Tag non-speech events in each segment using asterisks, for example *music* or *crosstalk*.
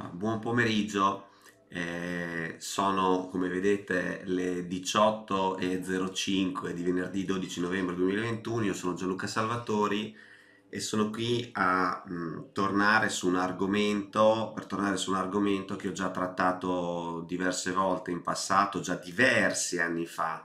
Ah, buon pomeriggio, eh, sono come vedete le 18.05 di venerdì 12 novembre 2021, io sono Gianluca Salvatori e sono qui a mh, mm, tornare su un argomento, per tornare su un argomento che ho già trattato diverse volte in passato, già diversi anni fa,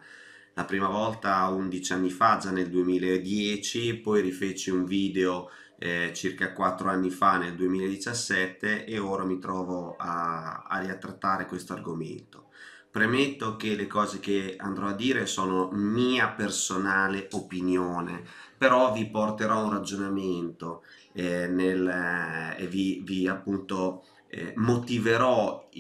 la prima volta 11 anni fa, già nel 2010, poi rifeci un video eh, circa 4 anni fa nel 2017 e ora mi trovo a, a riattrattare questo argomento. Premetto che le cose che andrò a dire sono mia personale opinione, però vi porterò un ragionamento eh, nel, eh, e vi, vi appunto eh, motiverò eh,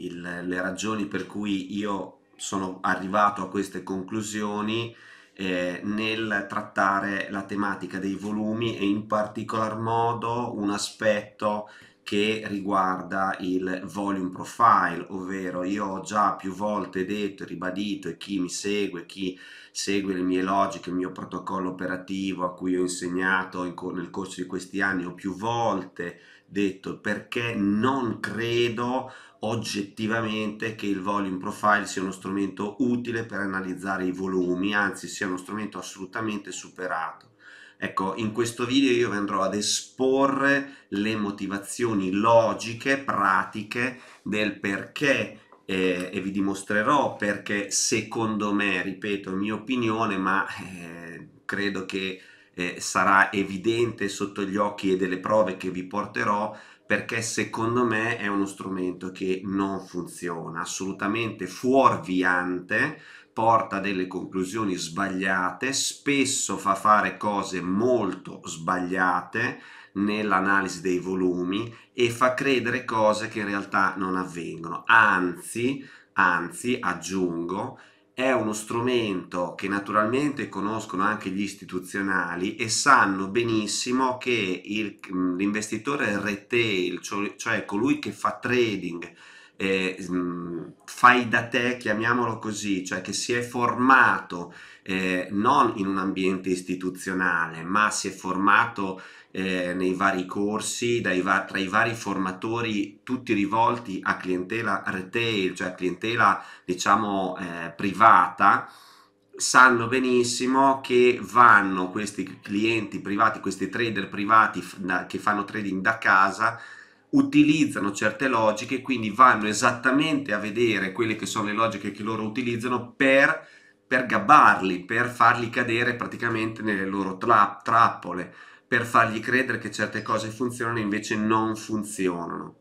il, le ragioni per cui io sono arrivato a queste conclusioni eh, nel trattare la tematica dei volumi e in particolar modo un aspetto che riguarda il volume profile, ovvero io ho già più volte detto e ribadito e chi mi segue, chi segue le mie logiche, il mio protocollo operativo a cui ho insegnato in co- nel corso di questi anni, ho più volte detto perché non credo oggettivamente che il volume profile sia uno strumento utile per analizzare i volumi, anzi sia uno strumento assolutamente superato. Ecco, in questo video io andrò ad esporre le motivazioni logiche, pratiche del perché eh, e vi dimostrerò perché secondo me, ripeto, è mia opinione, ma eh, credo che eh, sarà evidente sotto gli occhi e delle prove che vi porterò perché secondo me è uno strumento che non funziona, assolutamente fuorviante, porta delle conclusioni sbagliate, spesso fa fare cose molto sbagliate nell'analisi dei volumi e fa credere cose che in realtà non avvengono. Anzi, anzi, aggiungo, è uno strumento che naturalmente conoscono anche gli istituzionali e sanno benissimo che il, l'investitore retail, cioè, cioè colui che fa trading, eh, fai da te, chiamiamolo così, cioè che si è formato eh, non in un ambiente istituzionale, ma si è formato eh, nei vari corsi, va- tra i vari formatori, tutti rivolti a clientela retail, cioè a clientela diciamo eh, privata, sanno benissimo che vanno questi clienti privati, questi trader privati f- che fanno trading da casa, utilizzano certe logiche, quindi vanno esattamente a vedere quelle che sono le logiche che loro utilizzano per, per gabbarli, per farli cadere praticamente nelle loro tra- trappole per fargli credere che certe cose funzionano e invece non funzionano.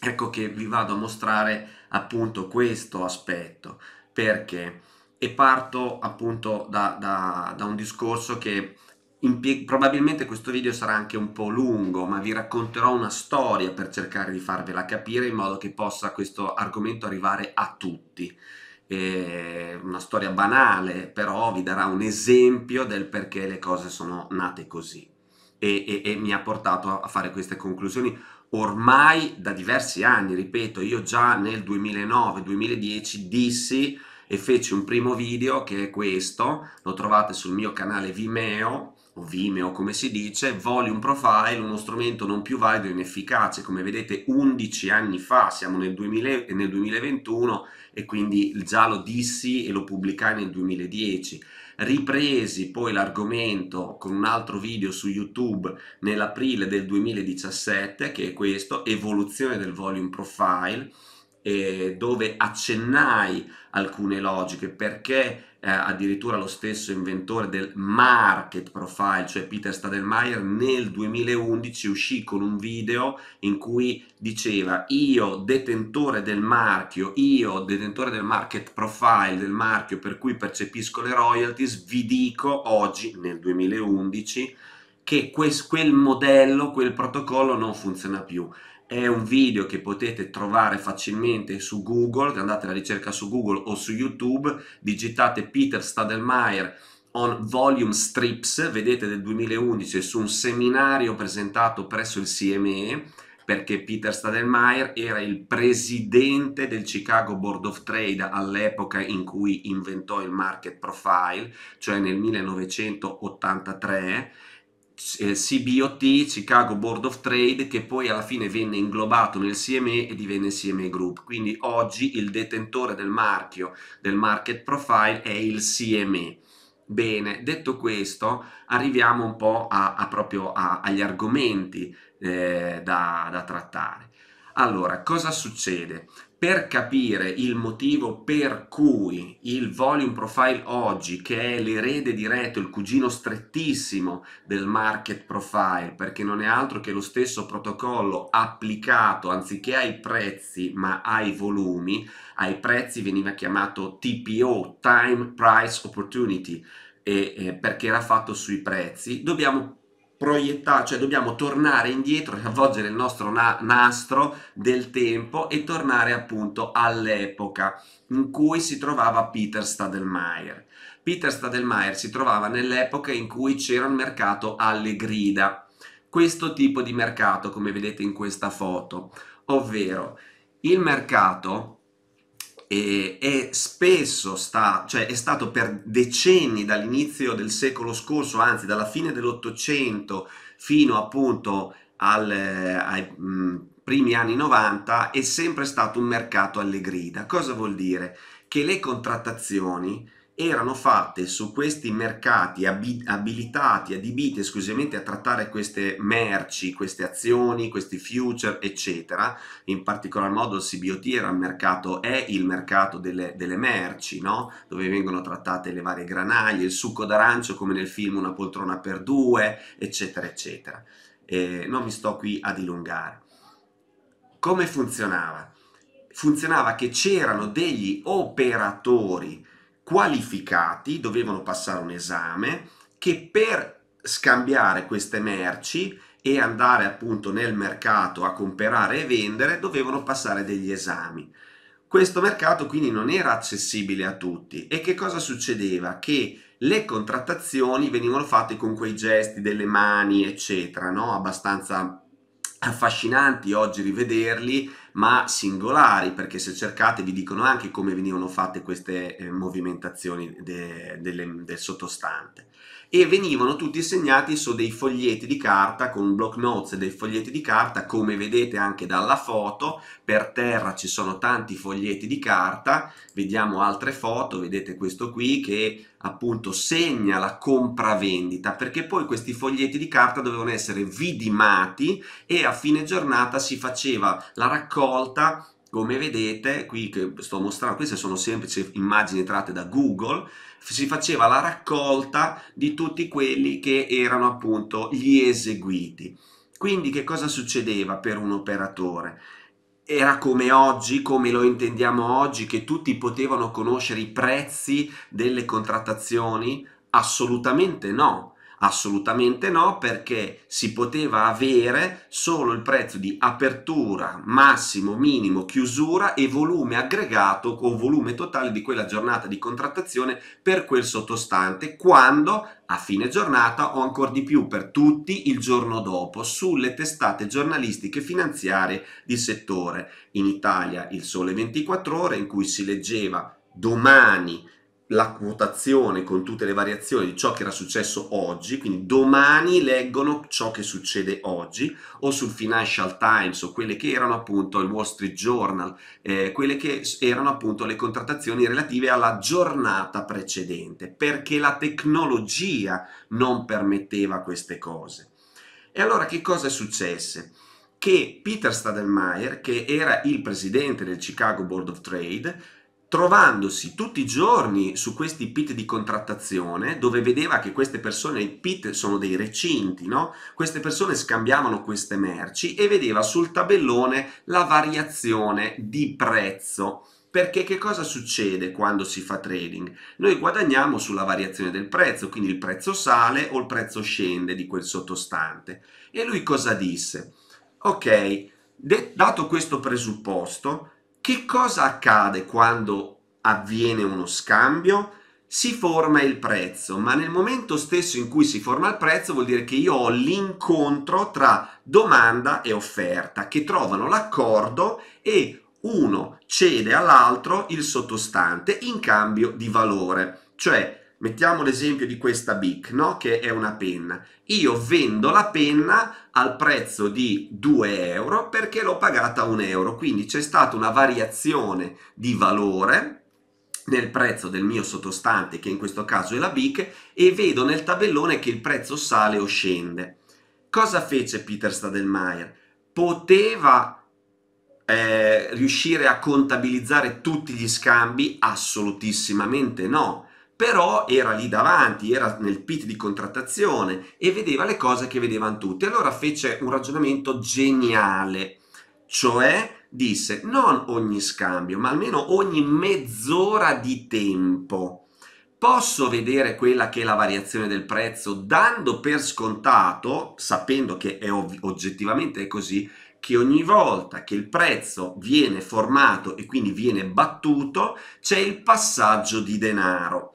Ecco che vi vado a mostrare appunto questo aspetto, perché? E parto appunto da, da, da un discorso che probabilmente questo video sarà anche un po' lungo, ma vi racconterò una storia per cercare di farvela capire in modo che possa questo argomento arrivare a tutti. È una storia banale, però vi darà un esempio del perché le cose sono nate così e, e, e mi ha portato a fare queste conclusioni ormai da diversi anni, ripeto, io già nel 2009-2010 dissi e feci un primo video che è questo, lo trovate sul mio canale Vimeo, o Vimeo come si dice, Volume Profile, uno strumento non più valido e inefficace, come vedete 11 anni fa, siamo nel, 2000, nel 2021 e quindi già lo dissi e lo pubblicai nel 2010 ripresi poi l'argomento con un altro video su YouTube nell'aprile del 2017 che è questo, evoluzione del volume profile, eh, dove accennai alcune logiche perché eh, addirittura lo stesso inventore del market profile, cioè Peter Stadelmeier, nel 2011 uscì con un video in cui diceva io detentore del marchio, io detentore del market profile del marchio per cui percepisco le royalties, vi dico oggi nel 2011 che quel modello, quel protocollo non funziona più è un video che potete trovare facilmente su Google, andate alla ricerca su Google o su YouTube, digitate Peter Stadelmeier on Volume Strips, vedete del 2011 su un seminario presentato presso il CME, perché Peter Stadelmeier era il presidente del Chicago Board of Trade all'epoca in cui inventò il market profile, cioè nel 1983 eh, CBOT, Chicago Board of Trade, che poi alla fine venne inglobato nel CME e divenne CME Group. Quindi oggi il detentore del marchio, del market profile, è il CME. Bene, detto questo, arriviamo un po' a, a proprio a, agli argomenti eh, da, da trattare. Allora, cosa succede? per capire il motivo per cui il volume profile oggi, che è l'erede diretto, il cugino strettissimo del market profile, perché non è altro che lo stesso protocollo applicato anziché ai prezzi ma ai volumi, ai prezzi veniva chiamato TPO, Time Price Opportunity, e, eh, perché era fatto sui prezzi, dobbiamo proiettare, cioè dobbiamo tornare indietro, avvolgere il nostro na- nastro del tempo e tornare appunto all'epoca in cui si trovava Peter Stadelmeier. Peter Stadelmeier si trovava nell'epoca in cui c'era un mercato alle grida. Questo tipo di mercato, come vedete in questa foto, ovvero il mercato e, è spesso sta, cioè è stato per decenni dall'inizio del secolo scorso, anzi dalla fine dell'Ottocento fino appunto al, ai mh, mm, primi anni 90, è sempre stato un mercato alle grida. Cosa vuol dire? Che le contrattazioni erano fatte su questi mercati abi- abilitati, adibiti esclusivamente a trattare queste merci, queste azioni, questi future, eccetera. In particolar modo il CBOT era il mercato, è il mercato delle, delle merci, no? dove vengono trattate le varie granaglie, il succo d'arancio come nel film Una poltrona per due, eccetera, eccetera. E non mi sto qui a dilungare. Come funzionava? Funzionava che c'erano degli operatori qualificati, dovevano passare un esame che per scambiare queste merci e andare appunto nel mercato a comprare e vendere dovevano passare degli esami. Questo mercato quindi non era accessibile a tutti e che cosa succedeva? Che le contrattazioni venivano fatte con quei gesti delle mani, eccetera, no? abbastanza affascinanti oggi rivederli ma singolari, perché se cercate vi dicono anche come venivano fatte queste eh, movimentazioni de, delle, del sottostante. E venivano tutti segnati su dei foglietti di carta con block notes e dei foglietti di carta, come vedete anche dalla foto, per terra ci sono tanti foglietti di carta, vediamo altre foto, vedete questo qui che appunto segna la compravendita perché poi questi foglietti di carta dovevano essere vidimati e a fine giornata si faceva la raccolta raccolta come vedete qui che sto mostrando queste sono semplici immagini tratte da Google si faceva la raccolta di tutti quelli che erano appunto gli eseguiti quindi che cosa succedeva per un operatore? era come oggi, come lo intendiamo oggi, che tutti potevano conoscere i prezzi delle contrattazioni? Assolutamente no, Assolutamente no, perché si poteva avere solo il prezzo di apertura, massimo, minimo, chiusura e volume aggregato o volume totale di quella giornata di contrattazione per quel sottostante, quando a fine giornata o ancora di più per tutti il giorno dopo sulle testate giornalistiche finanziarie di settore. In Italia il Sole 24 ore in cui si leggeva domani la quotazione con tutte le variazioni di ciò che era successo oggi, quindi domani leggono ciò che succede oggi o sul Financial Times o quelle che erano appunto il Wall Street Journal, eh, quelle che erano appunto le contrattazioni relative alla giornata precedente, perché la tecnologia non permetteva queste cose. E allora che cosa è successo? Che Peter Stadelmeier, che era il presidente del Chicago Board of Trade, trovandosi tutti i giorni su questi pit di contrattazione, dove vedeva che queste persone, i pit sono dei recinti, no? queste persone scambiavano queste merci e vedeva sul tabellone la variazione di prezzo. Perché che cosa succede quando si fa trading? Noi guadagniamo sulla variazione del prezzo, quindi il prezzo sale o il prezzo scende di quel sottostante. E lui cosa disse? Ok, dato questo presupposto, che cosa accade quando avviene uno scambio? Si forma il prezzo, ma nel momento stesso in cui si forma il prezzo vuol dire che io ho l'incontro tra domanda e offerta, che trovano l'accordo e uno cede all'altro il sottostante in cambio di valore. Cioè, mettiamo l'esempio di questa BIC, no? che è una penna. Io vendo la penna al prezzo di 2 euro perché l'ho pagata 1 euro, quindi c'è stata una variazione di valore nel prezzo del mio sottostante che in questo caso è la BIC e vedo nel tabellone che il prezzo sale o scende. Cosa fece Peter Stadelmeier? Poteva eh, riuscire a contabilizzare tutti gli scambi? Assolutissimamente no però era lì davanti, era nel pit di contrattazione e vedeva le cose che vedevano tutti. Allora fece un ragionamento geniale, cioè disse non ogni scambio, ma almeno ogni mezz'ora di tempo. Posso vedere quella che è la variazione del prezzo dando per scontato, sapendo che è ov- oggettivamente è così, che ogni volta che il prezzo viene formato e quindi viene battuto c'è il passaggio di denaro.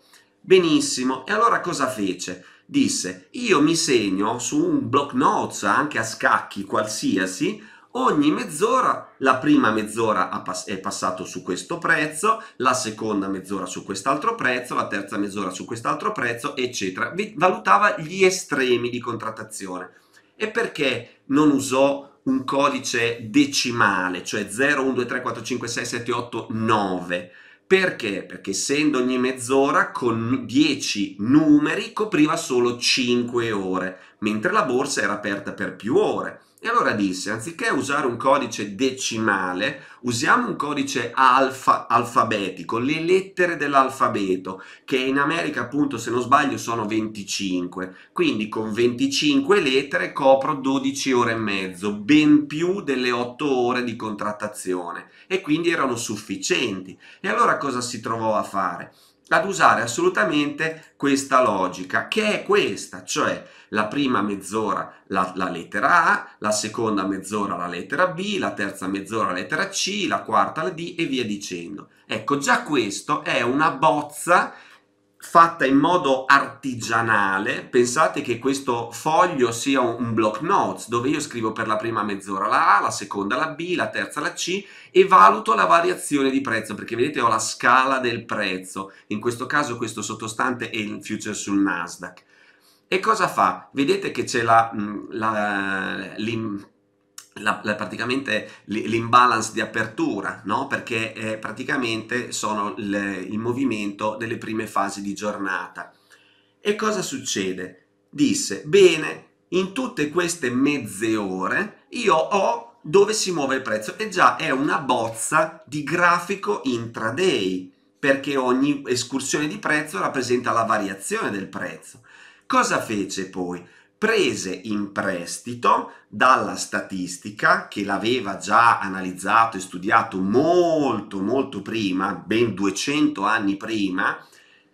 Benissimo, e allora cosa fece? Disse, io mi segno su un block notes, anche a scacchi qualsiasi, ogni mezz'ora, la prima mezz'ora è passato su questo prezzo, la seconda mezz'ora su quest'altro prezzo, la terza mezz'ora su quest'altro prezzo, eccetera. Valutava gli estremi di contrattazione. E perché non usò un codice decimale, cioè 0, 1, 2, 3, 4, 5, 6, 7, 8, 9? Perché? Perché essendo ogni mezz'ora con 10 numeri copriva solo 5 ore, mentre la borsa era aperta per più ore. E allora disse, anziché usare un codice decimale, usiamo un codice alfa, alfabetico, le lettere dell'alfabeto, che in America appunto se non sbaglio sono 25, quindi con 25 lettere copro 12 ore e mezzo, ben più delle 8 ore di contrattazione e quindi erano sufficienti. E allora cosa si trovò a fare? ad usare assolutamente questa logica, che è questa, cioè la prima mezz'ora la, la, lettera A, la seconda mezz'ora la lettera B, la terza mezz'ora la lettera C, la quarta la D e via dicendo. Ecco, già questo è una bozza fatta in modo artigianale, pensate che questo foglio sia un block notes dove io scrivo per la prima mezz'ora la A, la seconda la B, la terza la C e valuto la variazione di prezzo perché vedete ho la scala del prezzo, in questo caso questo sottostante è il future sul Nasdaq. E cosa fa? Vedete che c'è la, mm, la, la, la, praticamente l'imbalance di apertura, no? perché eh, praticamente sono le, il movimento delle prime fasi di giornata. E cosa succede? Disse, bene, in tutte queste mezze ore io ho dove si muove il prezzo e già è una bozza di grafico intraday perché ogni escursione di prezzo rappresenta la variazione del prezzo. Cosa fece poi? prese in prestito dalla statistica che l'aveva già analizzato e studiato molto molto prima, ben 200 anni prima,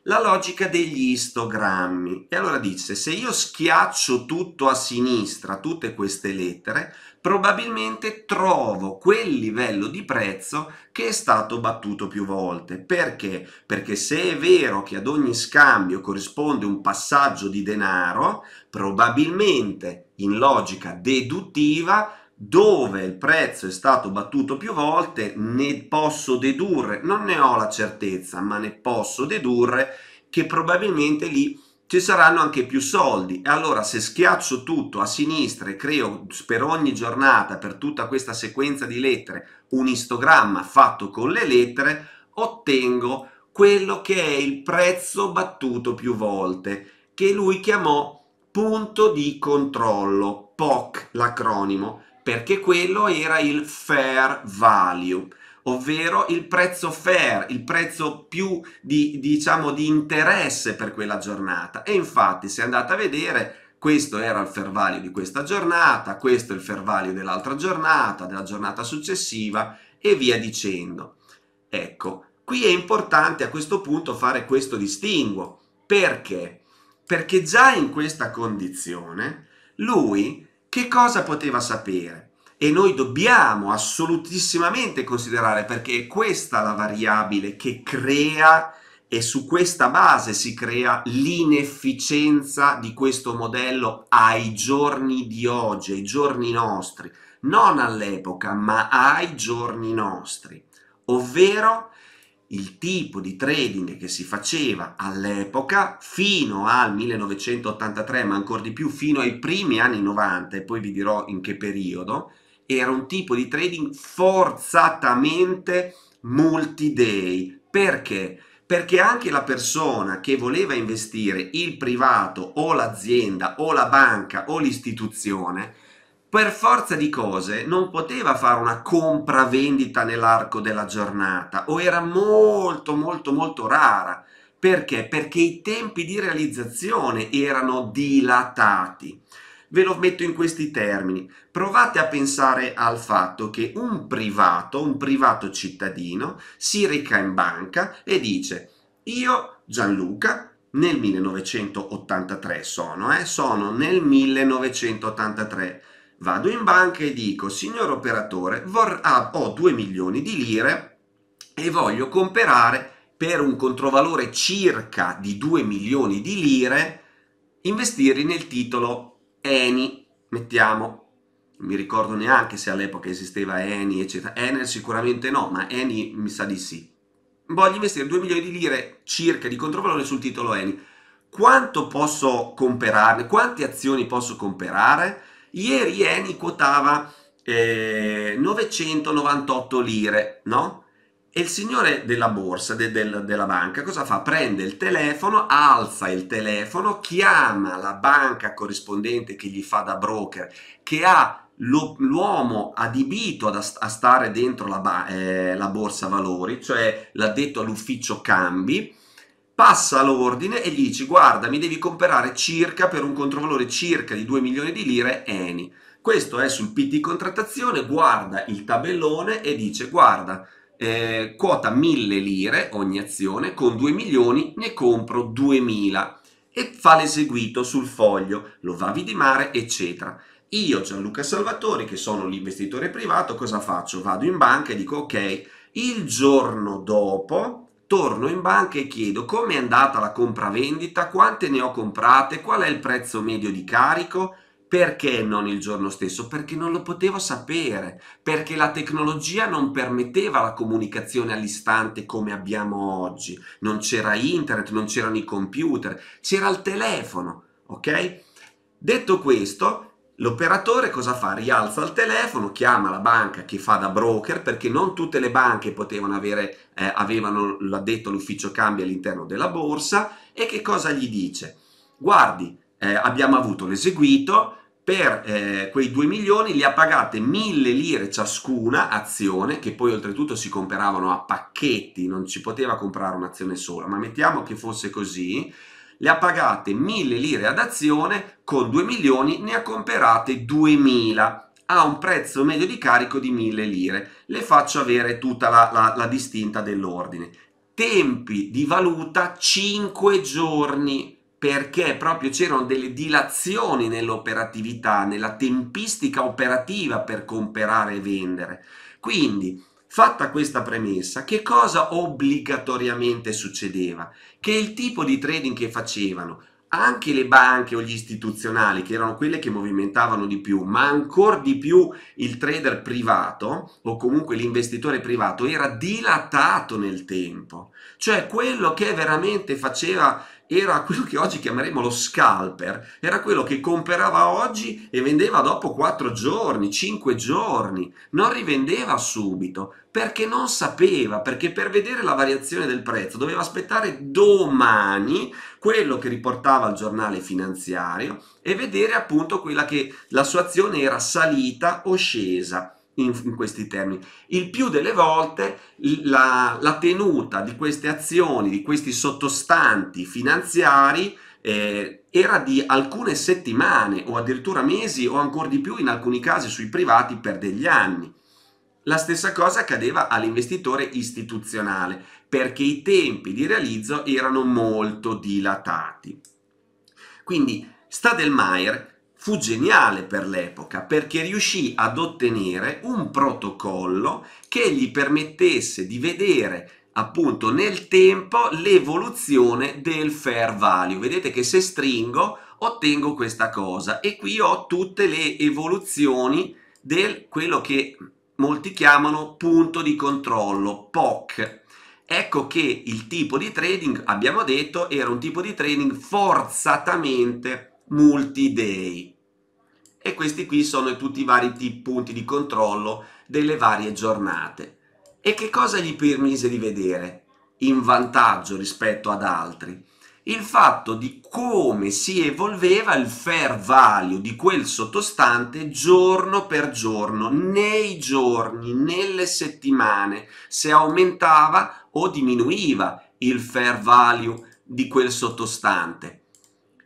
la logica degli istogrammi. E allora dice, se io schiaccio tutto a sinistra, tutte queste lettere, probabilmente trovo quel livello di prezzo che è stato battuto più volte. Perché? Perché se è vero che ad ogni scambio corrisponde un passaggio di denaro, probabilmente in logica deduttiva dove il prezzo è stato battuto più volte ne posso dedurre, non ne ho la certezza, ma ne posso dedurre che probabilmente lì ci saranno anche più soldi. E allora se schiaccio tutto a sinistra e creo per ogni giornata, per tutta questa sequenza di lettere, un istogramma fatto con le lettere, ottengo quello che è il prezzo battuto più volte, che lui chiamò punto di controllo, POC l'acronimo, perché quello era il fair value ovvero il prezzo fair, il prezzo più di, diciamo, di interesse per quella giornata. E infatti, se andate a vedere, questo era il fair value di questa giornata, questo è il fair value dell'altra giornata, della giornata successiva e via dicendo. Ecco, qui è importante a questo punto fare questo distinguo. Perché? Perché già in questa condizione lui che cosa poteva sapere? E noi dobbiamo assolutissimamente considerare perché è questa la variabile che crea e su questa base si crea l'inefficienza di questo modello ai giorni di oggi, ai giorni nostri, non all'epoca, ma ai giorni nostri. Ovvero il tipo di trading che si faceva all'epoca fino al 1983, ma ancora di più fino ai primi anni 90, e poi vi dirò in che periodo, era un tipo di trading forzatamente multi-day. Perché? Perché anche la persona che voleva investire, il privato o l'azienda o la banca o l'istituzione, per forza di cose non poteva fare una compravendita nell'arco della giornata o era molto molto molto rara. Perché? Perché i tempi di realizzazione erano dilatati. Ve lo metto in questi termini. Provate a pensare al fatto che un privato, un privato cittadino, si reca in banca e dice io Gianluca nel 1983 sono, eh, sono nel 1983 Vado in banca e dico, signor operatore, vor- ah, ho 2 milioni di lire e voglio comprare per un controvalore circa di 2 milioni di lire, investirli nel titolo Eni, mettiamo, non mi ricordo neanche se all'epoca esisteva Eni, eccetera. Enel sicuramente no, ma Eni mi sa di sì. Voglio investire 2 milioni di lire circa di controvalore sul titolo Eni. Quanto posso comprarne? Quante azioni posso comprare? Ieri Eni quotava eh, 998 lire, no? E il signore della borsa, de, de, della banca, cosa fa? Prende il telefono, alza il telefono, chiama la banca corrispondente che gli fa da broker, che ha l'uomo adibito ad, a stare dentro la, eh, la borsa valori, cioè l'addetto all'ufficio cambi, passa l'ordine e gli dici guarda mi devi comprare circa per un controvalore circa di 2 milioni di lire Eni. Questo è sul PT contrattazione, guarda il tabellone e dice guarda eh, quota 1000 lire ogni azione, con 2 milioni ne compro 2000 e fa l'eseguito sul foglio, lo va a vidimare eccetera. Io Gianluca Salvatori che sono l'investitore privato cosa faccio? Vado in banca e dico ok, il giorno dopo torno in banca e chiedo come è andata la compravendita, quante ne ho comprate, qual è il prezzo medio di carico, perché non il giorno stesso? Perché non lo potevo sapere, perché la tecnologia non permetteva la comunicazione all'istante come abbiamo oggi. Non c'era internet, non c'erano i computer, c'era il telefono, ok? Detto questo, L'operatore cosa fa? Rialza il telefono, chiama la banca che fa da broker perché non tutte le banche potevano avere, eh, avevano l'addetto all'ufficio cambi all'interno della borsa e che cosa gli dice? Guardi, eh, abbiamo avuto l'eseguito, per eh, quei 2 milioni li ha pagate 1000 lire ciascuna azione, che poi oltretutto si compravano a pacchetti, non ci poteva comprare un'azione sola, ma mettiamo che fosse così, le ha pagate 1000 lire ad azione, con 2 milioni ne ha comperate 2000 a un prezzo medio di carico di 1000 lire. Le faccio avere tutta la, la, la distinta dell'ordine. Tempi di valuta 5 giorni perché proprio c'erano delle dilazioni nell'operatività, nella tempistica operativa per comprare e vendere. Quindi Fatta questa premessa, che cosa obbligatoriamente succedeva? Che il tipo di trading che facevano anche le banche o gli istituzionali, che erano quelle che movimentavano di più, ma ancora di più il trader privato o comunque l'investitore privato, era dilatato nel tempo. Cioè quello che veramente faceva era quello che oggi chiameremo lo scalper, era quello che comprava oggi e vendeva dopo 4 giorni, 5 giorni, non rivendeva subito perché non sapeva, perché per vedere la variazione del prezzo doveva aspettare domani quello che riportava il giornale finanziario e vedere appunto quella che la sua azione era salita o scesa in, in questi termini. Il più delle volte la, la, tenuta di queste azioni, di questi sottostanti finanziari, eh, era di alcune settimane o addirittura mesi o ancora di più in alcuni casi sui privati per degli anni. La stessa cosa accadeva all'investitore istituzionale perché i tempi di realizzo erano molto dilatati. Quindi Stadelmeier fu geniale per l'epoca perché riuscì ad ottenere un protocollo che gli permettesse di vedere appunto nel tempo l'evoluzione del fair value. Vedete che se stringo ottengo questa cosa e qui ho tutte le evoluzioni del quello che molti chiamano punto di controllo, POC. Ecco che il tipo di trading, abbiamo detto, era un tipo di trading forzatamente multi-day e questi qui sono tutti i vari tipi, punti di controllo delle varie giornate. E che cosa gli permise di vedere in vantaggio rispetto ad altri? Il fatto di come si evolveva il fair value di quel sottostante giorno per giorno, nei giorni, nelle settimane, se aumentava o diminuiva il fair value di quel sottostante.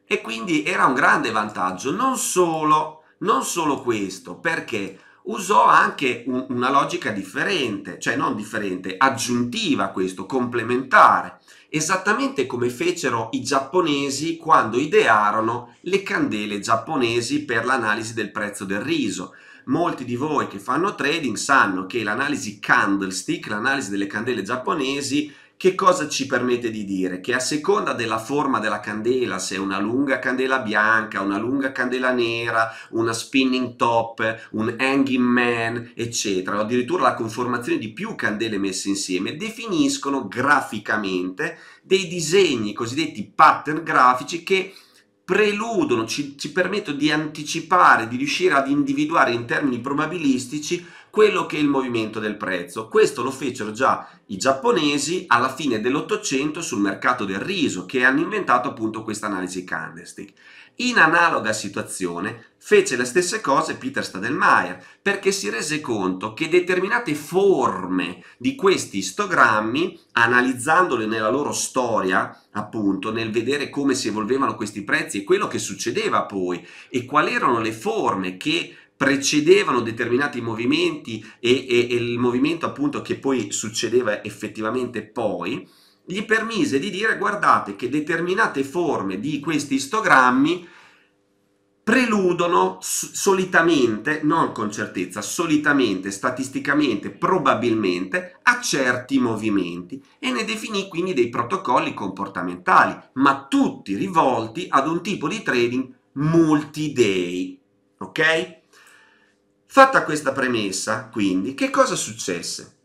E quindi era un grande vantaggio, non solo non solo questo, perché usò anche un, una logica differente, cioè non differente, aggiuntiva a questo, complementare, esattamente come fecero i giapponesi quando idearono le candele giapponesi per l'analisi del prezzo del riso. Molti di voi che fanno trading sanno che l'analisi candlestick, l'analisi delle candele giapponesi, che cosa ci permette di dire? Che a seconda della forma della candela, se è una lunga candela bianca, una lunga candela nera, una spinning top, un hanging man, eccetera, o addirittura la conformazione di più candele messe insieme, definiscono graficamente dei disegni, cosiddetti pattern grafici, che preludono, ci, ci permettono di anticipare, di riuscire ad individuare in termini probabilistici quello che è il movimento del prezzo. Questo lo fecero già i giapponesi alla fine dell'Ottocento sul mercato del riso, che hanno inventato appunto questa analisi candlestick. In analoga situazione fece le stesse cose Peter Stadelmeier, perché si rese conto che determinate forme di questi istogrammi, analizzandole nella loro storia, appunto, nel vedere come si evolvevano questi prezzi e quello che succedeva poi e quali erano le forme che precedevano determinati movimenti e, e, e il movimento appunto che poi succedeva effettivamente poi, gli permise di dire guardate che determinate forme di questi istogrammi preludono solitamente, non con certezza, solitamente, statisticamente, probabilmente a certi movimenti e ne definì quindi dei protocolli comportamentali, ma tutti rivolti ad un tipo di trading multi-day, ok? Fatta questa premessa, quindi, che cosa successe?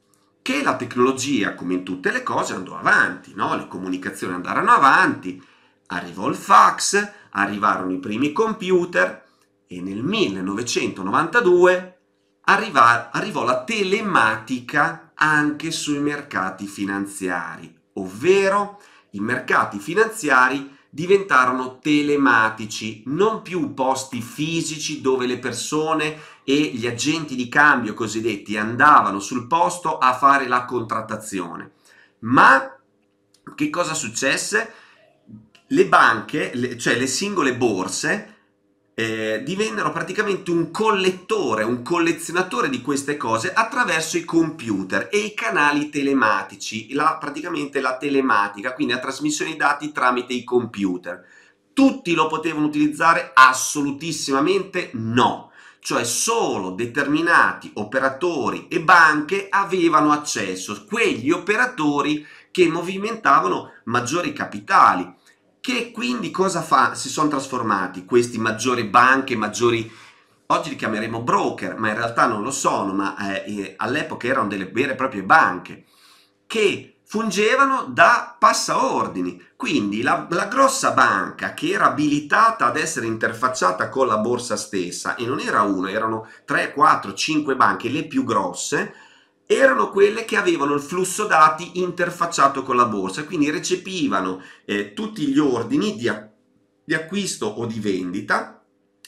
Che la tecnologia, come in tutte le cose, andò avanti, no? le comunicazioni andarono avanti, arrivò il fax, arrivarono i primi computer e nel 1992 arriva, arrivò la telematica anche sui mercati finanziari, ovvero i mercati finanziari diventarono telematici, non più posti fisici dove le persone e gli agenti di cambio cosiddetti andavano sul posto a fare la contrattazione. Ma che cosa successe? Le banche, cioè le singole borse, eh, divennero praticamente un collettore, un collezionatore di queste cose attraverso i computer e i canali telematici, la, praticamente la telematica, quindi la trasmissione dei dati tramite i computer. Tutti lo potevano utilizzare? Assolutissimamente no, cioè solo determinati operatori e banche avevano accesso, quegli operatori che movimentavano maggiori capitali che quindi cosa fa? Si sono trasformati questi maggiori banche, maggiori... Oggi li chiameremo broker, ma in realtà non lo sono, ma eh, all'epoca erano delle vere e proprie banche, che fungevano da passaordini. Quindi la, la grossa banca che era abilitata ad essere interfacciata con la borsa stessa, e non era una, erano 3, 4, 5 banche, le più grosse, erano quelle che avevano il flusso dati interfacciato con la borsa, quindi recepivano eh, tutti gli ordini di, di acquisto o di vendita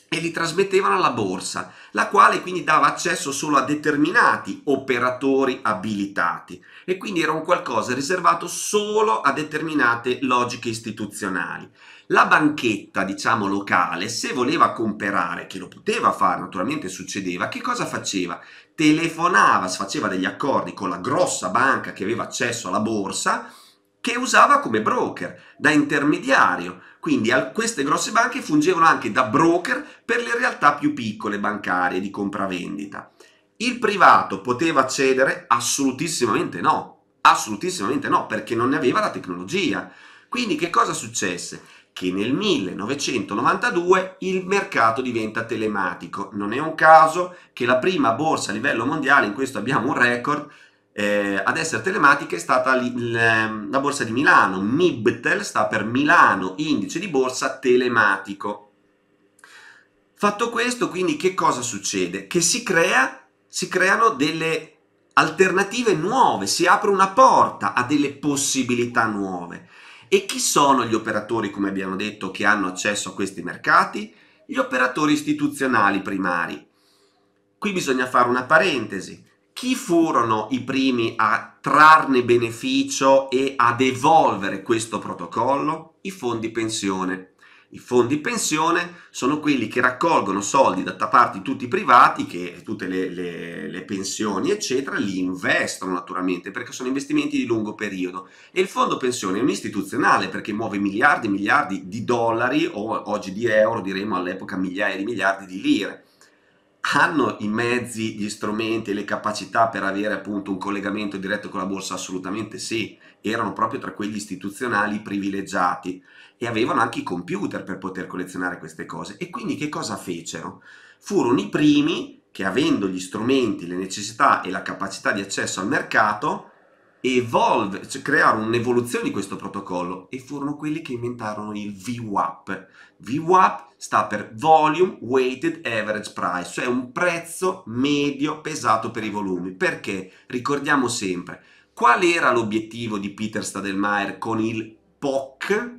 e li trasmettevano alla borsa, la quale quindi dava accesso solo a determinati operatori abilitati e quindi era un qualcosa riservato solo a determinate logiche istituzionali. La banchetta, diciamo locale, se voleva comprare, che lo poteva fare, naturalmente succedeva, che cosa faceva? Telefonava, faceva degli accordi con la grossa banca che aveva accesso alla borsa che usava come broker, da intermediario, quindi queste grosse banche fungevano anche da broker per le realtà più piccole bancarie di compravendita. Il privato poteva accedere? Assolutissimamente no, assolutissimamente no, perché non ne aveva la tecnologia. Quindi che cosa successe? Che nel 1992 il mercato diventa telematico. Non è un caso che la prima borsa a livello mondiale, in questo abbiamo un record, eh, ad essere telematica è stata l- ehm, la borsa di Milano, MIBTEL sta per Milano Indice di Borsa Telematico. Fatto questo, quindi che cosa succede? Che si, crea, si creano delle alternative nuove, si apre una porta a delle possibilità nuove. E chi sono gli operatori, come abbiamo detto, che hanno accesso a questi mercati? Gli operatori istituzionali primari. Qui bisogna fare una parentesi chi furono i primi a trarne beneficio e ad evolvere questo protocollo? I fondi pensione. I fondi pensione sono quelli che raccolgono soldi da parte di tutti i privati, che tutte le, le, le pensioni, eccetera, li investono naturalmente perché sono investimenti di lungo periodo. E il fondo pensione è un istituzionale perché muove miliardi e miliardi di dollari, o oggi di euro, diremo all'epoca migliaia di miliardi di lire hanno i mezzi, gli strumenti, le capacità per avere appunto un collegamento diretto con la borsa? Assolutamente sì, erano proprio tra quegli istituzionali privilegiati e avevano anche i computer per poter collezionare queste cose. E quindi che cosa fecero? Furono i primi che avendo gli strumenti, le necessità e la capacità di accesso al mercato evolve, cioè creare un'evoluzione di questo protocollo e furono quelli che inventarono il VWAP. VWAP sta per Volume Weighted Average Price, cioè un prezzo medio pesato per i volumi. Perché? Ricordiamo sempre, qual era l'obiettivo di Peter Stadelmeier con il POC?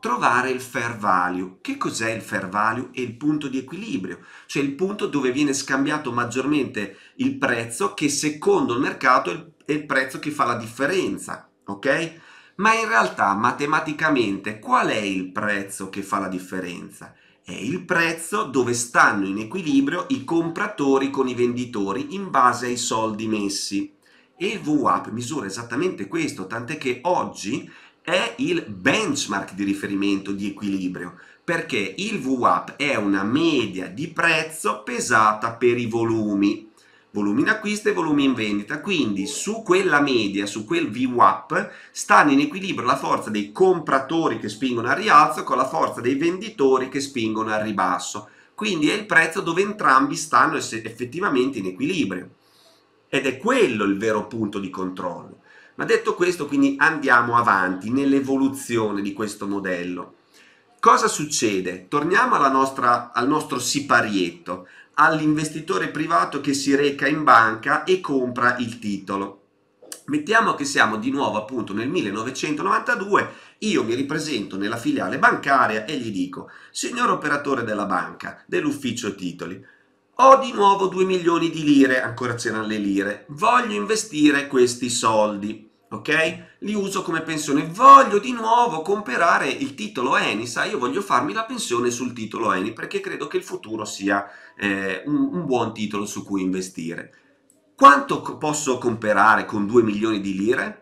Trovare il fair value. Che cos'è il fair value? È il punto di equilibrio, cioè il punto dove viene scambiato maggiormente il prezzo che secondo il mercato è il è il prezzo che fa la differenza, ok? Ma in realtà matematicamente qual è il prezzo che fa la differenza? È il prezzo dove stanno in equilibrio i compratori con i venditori in base ai soldi messi. E il VWAP misura esattamente questo, tant'è che oggi è il benchmark di riferimento di equilibrio, perché il VWAP è una media di prezzo pesata per i volumi volumi in acquisto e volumi in vendita, quindi su quella media, su quel VWAP, stanno in equilibrio la forza dei compratori che spingono al rialzo con la forza dei venditori che spingono al ribasso. Quindi è il prezzo dove entrambi stanno effettivamente in equilibrio. Ed è quello il vero punto di controllo. Ma detto questo, quindi andiamo avanti nell'evoluzione di questo modello. Cosa succede? Torniamo nostra, al nostro siparietto all'investitore privato che si reca in banca e compra il titolo. Mettiamo che siamo di nuovo appunto nel 1992, io mi ripresento nella filiale bancaria e gli dico, signor operatore della banca, dell'ufficio titoli, ho di nuovo 2 milioni di lire, ancora c'erano le lire, voglio investire questi soldi ok? Li uso come pensione. Voglio di nuovo comprare il titolo Eni, sai, io voglio farmi la pensione sul titolo Eni perché credo che il futuro sia eh, un, un buon titolo su cui investire. Quanto posso comprare con 2 milioni di lire?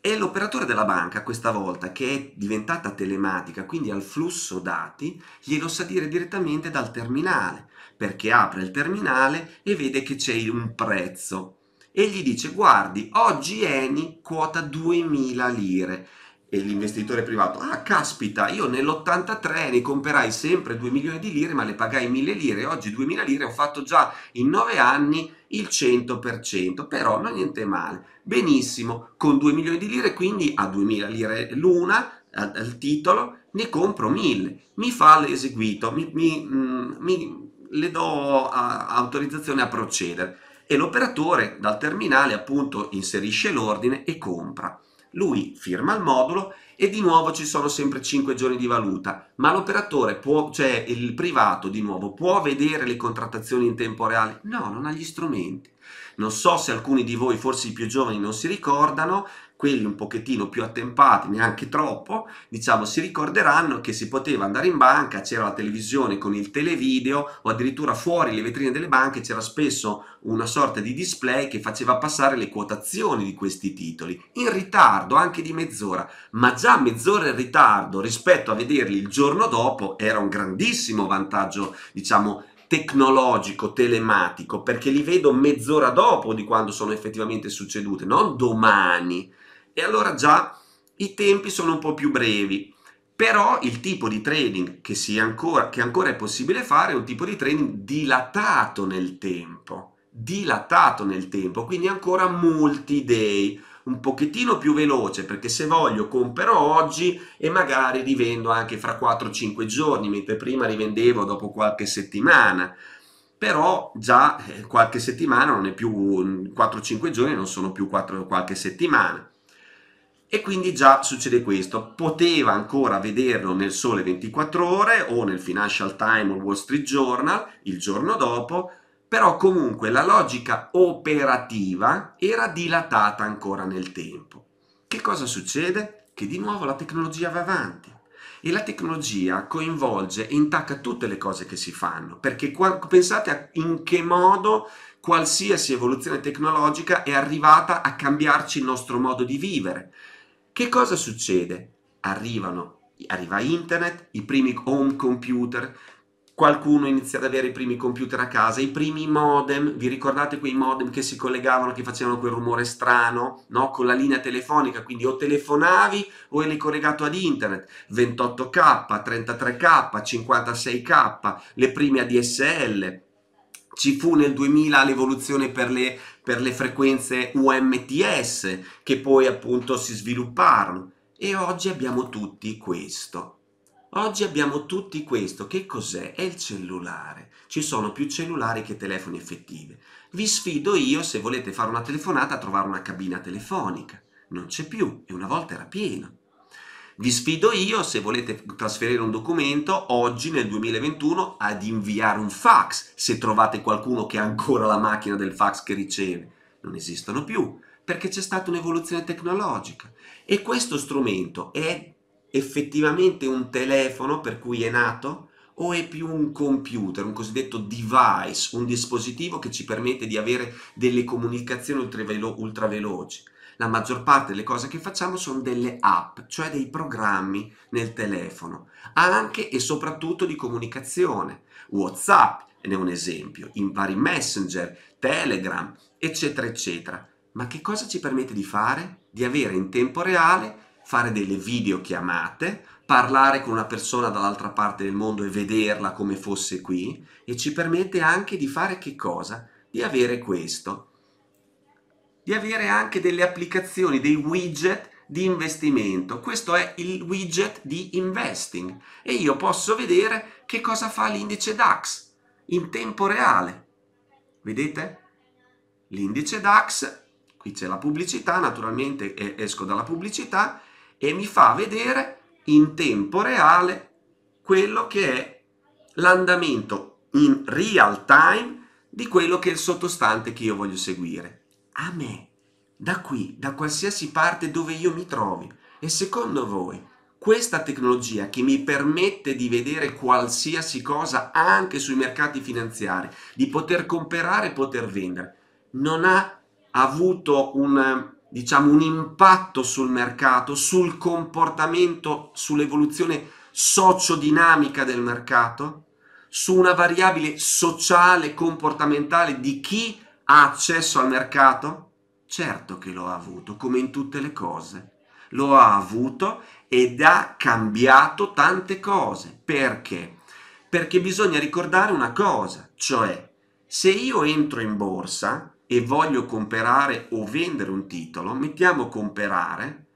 E l'operatore della banca, questa volta, che è diventata telematica, quindi al flusso dati, glielo sa dire direttamente dal terminale, perché apre il terminale e vede che c'è un prezzo e gli dice guardi oggi Eni quota 2000 lire e l'investitore privato ah caspita io nell'83 ne comperai sempre 2 milioni di lire ma le pagai 1000 lire oggi 2000 lire ho fatto già in 9 anni il 100% però non niente male benissimo con 2 milioni di lire quindi a 2000 lire l'una al, titolo ne compro 1000 mi fa l'eseguito mi, mi, mm, mi, le do a, autorizzazione a procedere e l'operatore dal terminale appunto inserisce l'ordine e compra. Lui firma il modulo e di nuovo ci sono sempre 5 giorni di valuta, ma l'operatore può, cioè il privato di nuovo, può vedere le contrattazioni in tempo reale? No, non ha gli strumenti. Non so se alcuni di voi, forse i più giovani, non si ricordano, quelli un pochettino più attempati, neanche troppo, diciamo, si ricorderanno che si poteva andare in banca, c'era la televisione con il televideo o addirittura fuori le vetrine delle banche c'era spesso una sorta di display che faceva passare le quotazioni di questi titoli, in ritardo anche di mezz'ora, ma già mezz'ora in ritardo rispetto a vederli il giorno dopo era un grandissimo vantaggio, diciamo, tecnologico, telematico, perché li vedo mezz'ora dopo di quando sono effettivamente succedute, non domani e allora già i tempi sono un po' più brevi. Però il tipo di trading che, ancora, che ancora è possibile fare è un tipo di trading dilatato nel tempo, dilatato nel tempo, quindi ancora multi-day, un pochettino più veloce perché se voglio compro oggi e magari rivendo anche fra 4-5 giorni, mentre prima rivendevo dopo qualche settimana. Però già eh, qualche settimana non è più 4-5 giorni, non sono più 4, qualche settimana. E quindi già succede questo. Poteva ancora vederlo nel Sole 24 Ore o nel Financial Times o Wall Street Journal il giorno dopo, però comunque la logica operativa era dilatata ancora nel tempo. Che cosa succede? Che di nuovo la tecnologia va avanti e la tecnologia coinvolge e intacca tutte le cose che si fanno, perché pensate a in che modo qualsiasi evoluzione tecnologica è arrivata a cambiarci il nostro modo di vivere. Che cosa succede? Arrivano, arriva internet, i primi home computer, qualcuno inizia ad avere i primi computer a casa, i primi modem, vi ricordate quei modem che si collegavano, che facevano quel rumore strano, no? Con la linea telefonica, quindi o telefonavi o eri collegato ad internet, 28k, 33k, 56k, le prime ADSL, ci fu nel 2000 l'evoluzione per le, per le frequenze UMTS che poi appunto si svilupparono e oggi abbiamo tutti questo. Oggi abbiamo tutti questo, che cos'è? È il cellulare. Ci sono più cellulari che telefoni effettivi. Vi sfido io, se volete fare una telefonata, a trovare una cabina telefonica. Non c'è più e una volta era pieno vi sfido io se volete trasferire un documento oggi nel 2021 ad inviare un fax se trovate qualcuno che ha ancora la macchina del fax che riceve. Non esistono più perché c'è stata un'evoluzione tecnologica e questo strumento è effettivamente un telefono per cui è nato o è più un computer, un cosiddetto device, un dispositivo che ci permette di avere delle comunicazioni ultravelo ultraveloci la maggior parte delle cose che facciamo sono delle app, cioè dei programmi nel telefono, anche e soprattutto di comunicazione. WhatsApp ne è un esempio, in vari messenger, Telegram, eccetera, eccetera. Ma che cosa ci permette di fare? Di avere in tempo reale, fare delle videochiamate, parlare con una persona dall'altra parte del mondo e vederla come fosse qui e ci permette anche di fare che cosa? Di avere questo di avere anche delle applicazioni, dei widget di investimento. Questo è il widget di investing e io posso vedere che cosa fa l'indice DAX in tempo reale. Vedete? L'indice DAX, qui c'è la pubblicità, naturalmente esco dalla pubblicità e mi fa vedere in tempo reale quello che è l'andamento in real time di quello che è il sottostante che io voglio seguire a me, da qui, da qualsiasi parte dove io mi trovi. E secondo voi, questa tecnologia che mi permette di vedere qualsiasi cosa anche sui mercati finanziari, di poter comprare e poter vendere, non ha avuto un, diciamo, un impatto sul mercato, sul comportamento, sull'evoluzione sociodinamica del mercato, su una variabile sociale, comportamentale di chi ha accesso al mercato? Certo che lo ha avuto, come in tutte le cose. Lo ha avuto ed ha cambiato tante cose. Perché? Perché bisogna ricordare una cosa, cioè se io entro in borsa e voglio comprare o vendere un titolo, mettiamo comprare,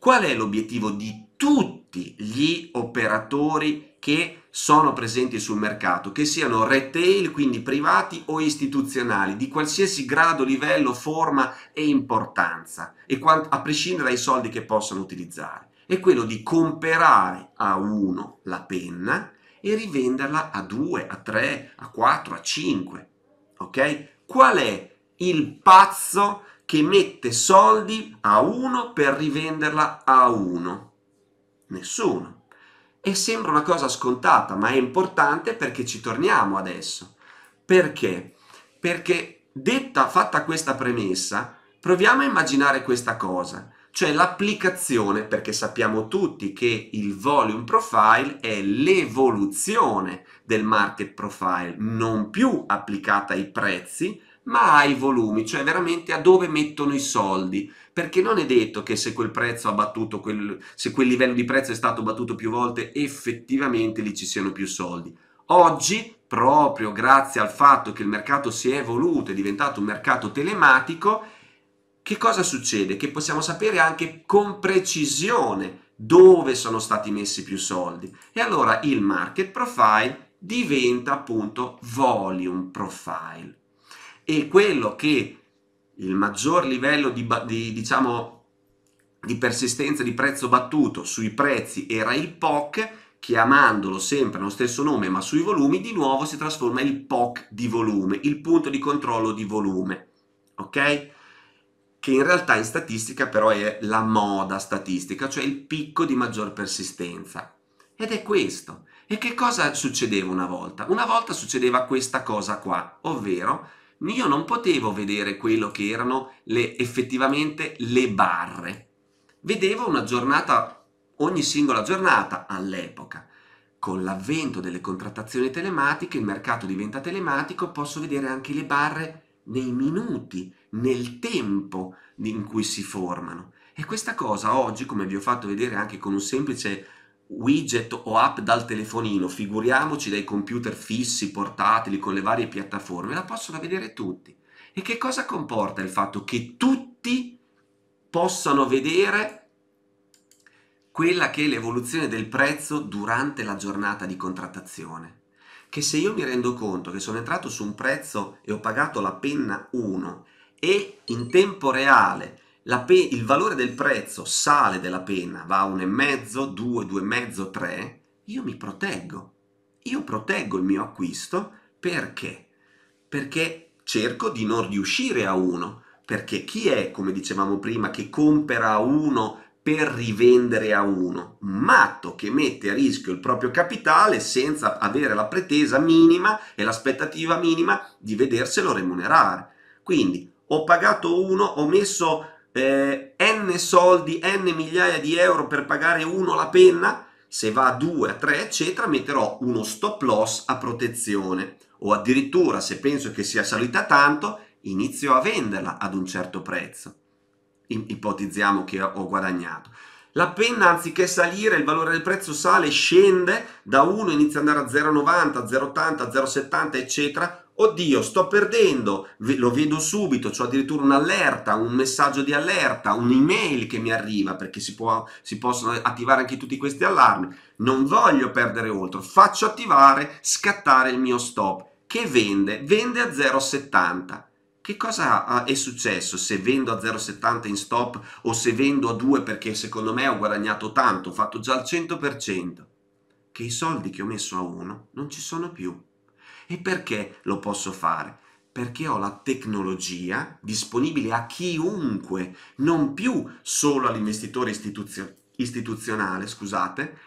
qual è l'obiettivo di tutti gli operatori che sono presenti sul mercato, che siano retail, quindi privati o istituzionali, di qualsiasi grado, livello, forma e importanza, e a prescindere dai soldi che possano utilizzare, è quello di comprare a uno la penna e rivenderla a due, a tre, a quattro, a cinque. Ok? Qual è il pazzo che mette soldi a uno per rivenderla a uno? Nessuno. E sembra una cosa scontata, ma è importante perché ci torniamo adesso. Perché? Perché detta, fatta questa premessa, proviamo a immaginare questa cosa, cioè l'applicazione, perché sappiamo tutti che il volume profile è l'evoluzione del market profile, non più applicata ai prezzi, ma ai volumi, cioè veramente a dove mettono i soldi, perché non è detto che se quel prezzo ha battuto, quel, se quel livello di prezzo è stato battuto più volte, effettivamente lì ci siano più soldi. Oggi, proprio grazie al fatto che il mercato si è evoluto, è diventato un mercato telematico, che cosa succede? Che possiamo sapere anche con precisione dove sono stati messi più soldi. E allora il market profile diventa appunto volume profile e quello che il maggior livello di, di, diciamo, di persistenza di prezzo battuto sui prezzi era il POC, chiamandolo sempre lo stesso nome ma sui volumi, di nuovo si trasforma il POC di volume, il punto di controllo di volume, ok? Che in realtà in statistica però è la moda statistica, cioè il picco di maggior persistenza. Ed è questo. E che cosa succedeva una volta? Una volta succedeva questa cosa qua, ovvero io non potevo vedere quello che erano le, effettivamente le barre. Vedevo una giornata, ogni singola giornata all'epoca. Con l'avvento delle contrattazioni telematiche, il mercato diventa telematico, posso vedere anche le barre nei minuti, nel tempo in cui si formano. E questa cosa oggi, come vi ho fatto vedere anche con un semplice widget o app dal telefonino, figuriamoci dai computer fissi, portatili, con le varie piattaforme, la possono vedere tutti. E che cosa comporta il fatto che tutti possano vedere quella che è l'evoluzione del prezzo durante la giornata di contrattazione? Che se io mi rendo conto che sono entrato su un prezzo e ho pagato la penna 1 e in tempo reale pe- il valore del prezzo sale della pena, va a 1,5, 2, 2,5, 3, io mi proteggo. Io proteggo il mio acquisto perché? Perché cerco di non riuscire a uno, perché chi è, come dicevamo prima, che compra a uno per rivendere a uno? Un matto che mette a rischio il proprio capitale senza avere la pretesa minima e l'aspettativa minima di vederselo remunerare. Quindi ho pagato uno, ho messo eh, n soldi, n migliaia di euro per pagare uno la penna, se va a 2, a 3, eccetera, metterò uno stop loss a protezione o addirittura se penso che sia salita tanto, inizio a venderla ad un certo prezzo. Ipotizziamo che ho guadagnato. La penna anziché salire, il valore del prezzo sale, scende da 1, inizia ad andare a 0,90, 0,80, 0,70, eccetera oddio, sto perdendo, lo vedo subito, ho addirittura un'allerta, un messaggio di allerta, un'email che mi arriva, perché si, può, si, possono attivare anche tutti questi allarmi. Non voglio perdere oltre, faccio attivare, scattare il mio stop, che vende, vende a 0,70. Che cosa è successo se vendo a 0,70 in stop o se vendo a 2 perché secondo me ho guadagnato tanto, ho fatto già il 100%? Che i soldi che ho messo a 1 non ci sono più e perché lo posso fare? Perché ho la tecnologia disponibile a chiunque, non più solo all'investitore istituzio- istituzionale, scusate,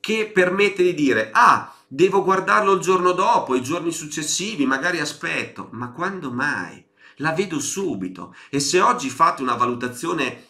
che permette di dire, ah, devo guardarlo il giorno dopo, i giorni successivi, magari aspetto, ma quando mai? La vedo subito e se oggi fate una valutazione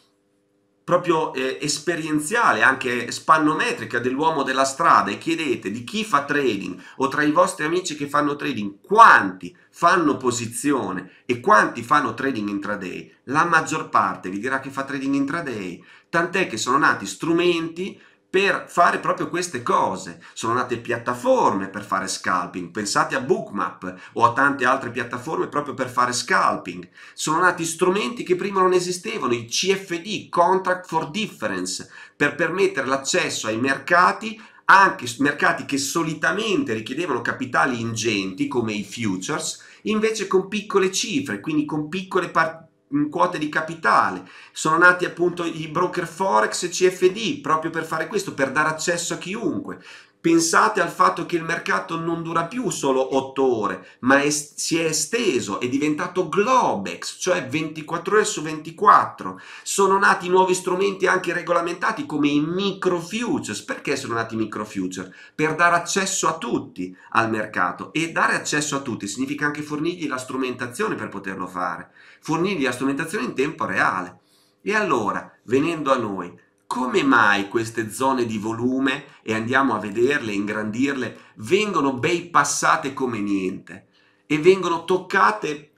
proprio eh, esperienziale, anche spannometrica dell'uomo della strada e chiedete di chi fa trading o tra i vostri amici che fanno trading quanti fanno posizione e quanti fanno trading intraday, la maggior parte vi dirà che fa trading intraday, tant'è che sono nati strumenti per fare proprio queste cose. Sono nate piattaforme per fare scalping, pensate a Bookmap o a tante altre piattaforme proprio per fare scalping. Sono nati strumenti che prima non esistevano, i CFD, Contract for Difference, per permettere l'accesso ai mercati anche mercati che solitamente richiedevano capitali ingenti come i futures, invece con piccole cifre, quindi con piccole partite Mm, quote di capitale, sono nati appunto i broker forex e CFD proprio per fare questo, per dare accesso a chiunque, Pensate al fatto che il mercato non dura più solo 8 ore, ma è, si è esteso, è diventato Globex, cioè 24 ore su 24. Sono nati nuovi strumenti anche regolamentati come i micro futures. Perché sono nati i micro futures? Per dare accesso a tutti al mercato e dare accesso a tutti significa anche fornirgli la strumentazione per poterlo fare, fornirgli la strumentazione in tempo reale. E allora, venendo a noi, come mai queste zone di volume, e andiamo a vederle, ingrandirle, vengono bypassate come niente e vengono toccate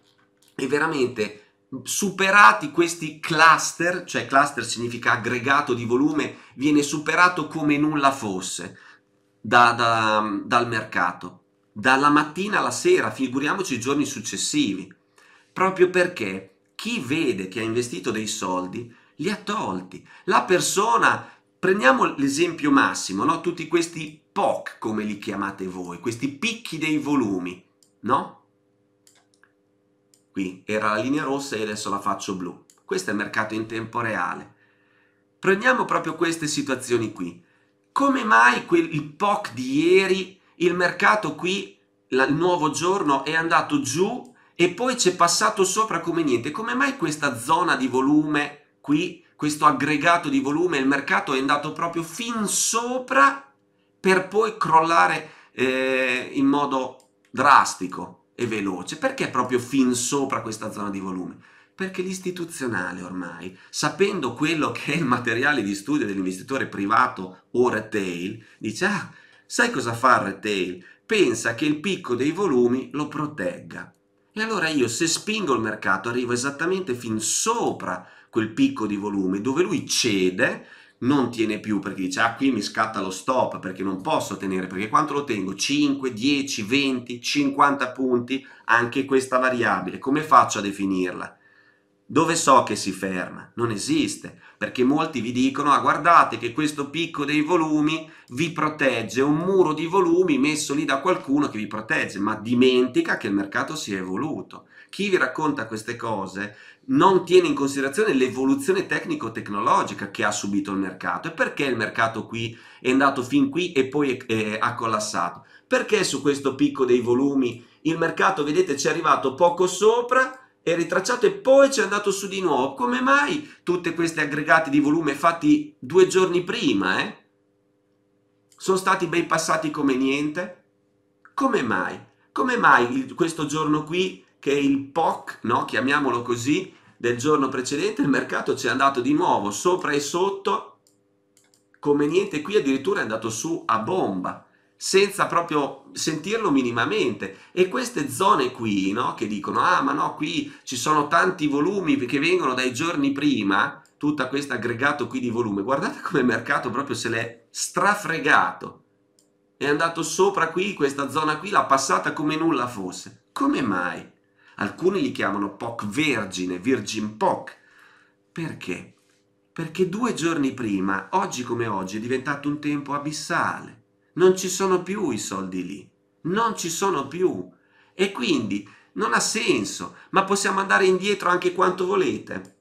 e veramente superati questi cluster, cioè cluster significa aggregato di volume, viene superato come nulla fosse da, da, dal mercato, dalla mattina alla sera, figuriamoci i giorni successivi, proprio perché chi vede che ha investito dei soldi li ha tolti. La persona, prendiamo l'esempio massimo, no? tutti questi POC, come li chiamate voi, questi picchi dei volumi, no? Qui era la linea rossa e adesso la faccio blu. Questo è il mercato in tempo reale. Prendiamo proprio queste situazioni qui. Come mai quel, il POC di ieri, il mercato qui, la, il nuovo giorno, è andato giù e poi c'è passato sopra come niente? Come mai questa zona di volume qui questo aggregato di volume, il mercato è andato proprio fin sopra per poi crollare eh, in modo drastico e veloce. Perché proprio fin sopra questa zona di volume? Perché l'istituzionale ormai, sapendo quello che è il materiale di studio dell'investitore privato o retail, dice, ah, sai cosa fa il retail? Pensa che il picco dei volumi lo protegga. E allora io se spingo il mercato arrivo esattamente fin sopra quel picco di volume dove lui cede non tiene più perché dice ah qui mi scatta lo stop perché non posso tenere perché quanto lo tengo 5 10 20 50 punti anche questa variabile come faccio a definirla dove so che si ferma non esiste perché molti vi dicono ah guardate che questo picco dei volumi vi protegge un muro di volumi messo lì da qualcuno che vi protegge ma dimentica che il mercato si è evoluto chi vi racconta queste cose non tiene in considerazione l'evoluzione tecnico-tecnologica che ha subito il mercato. E perché il mercato qui è andato fin qui e poi è, è, ha collassato? Perché su questo picco dei volumi il mercato, vedete, ci è arrivato poco sopra, è ritracciato e poi ci è andato su di nuovo. Come mai tutti questi aggregati di volume fatti due giorni prima, eh? Sono stati ben passati come niente? Come mai? Come mai il, questo giorno qui che il POC, no? chiamiamolo così, del giorno precedente, il mercato ci è andato di nuovo sopra e sotto, come niente qui addirittura è andato su a bomba, senza proprio sentirlo minimamente. E queste zone qui, no? che dicono, ah ma no, qui ci sono tanti volumi che vengono dai giorni prima, tutto questo aggregato qui di volume, guardate come il mercato proprio se l'è strafregato è andato sopra qui, questa zona qui l'ha passata come nulla fosse. Come mai? Alcuni li chiamano POC vergine, virgin POC. Perché? Perché due giorni prima, oggi come oggi, è diventato un tempo abissale. Non ci sono più i soldi lì. Non ci sono più. E quindi non ha senso, ma possiamo andare indietro anche quanto volete.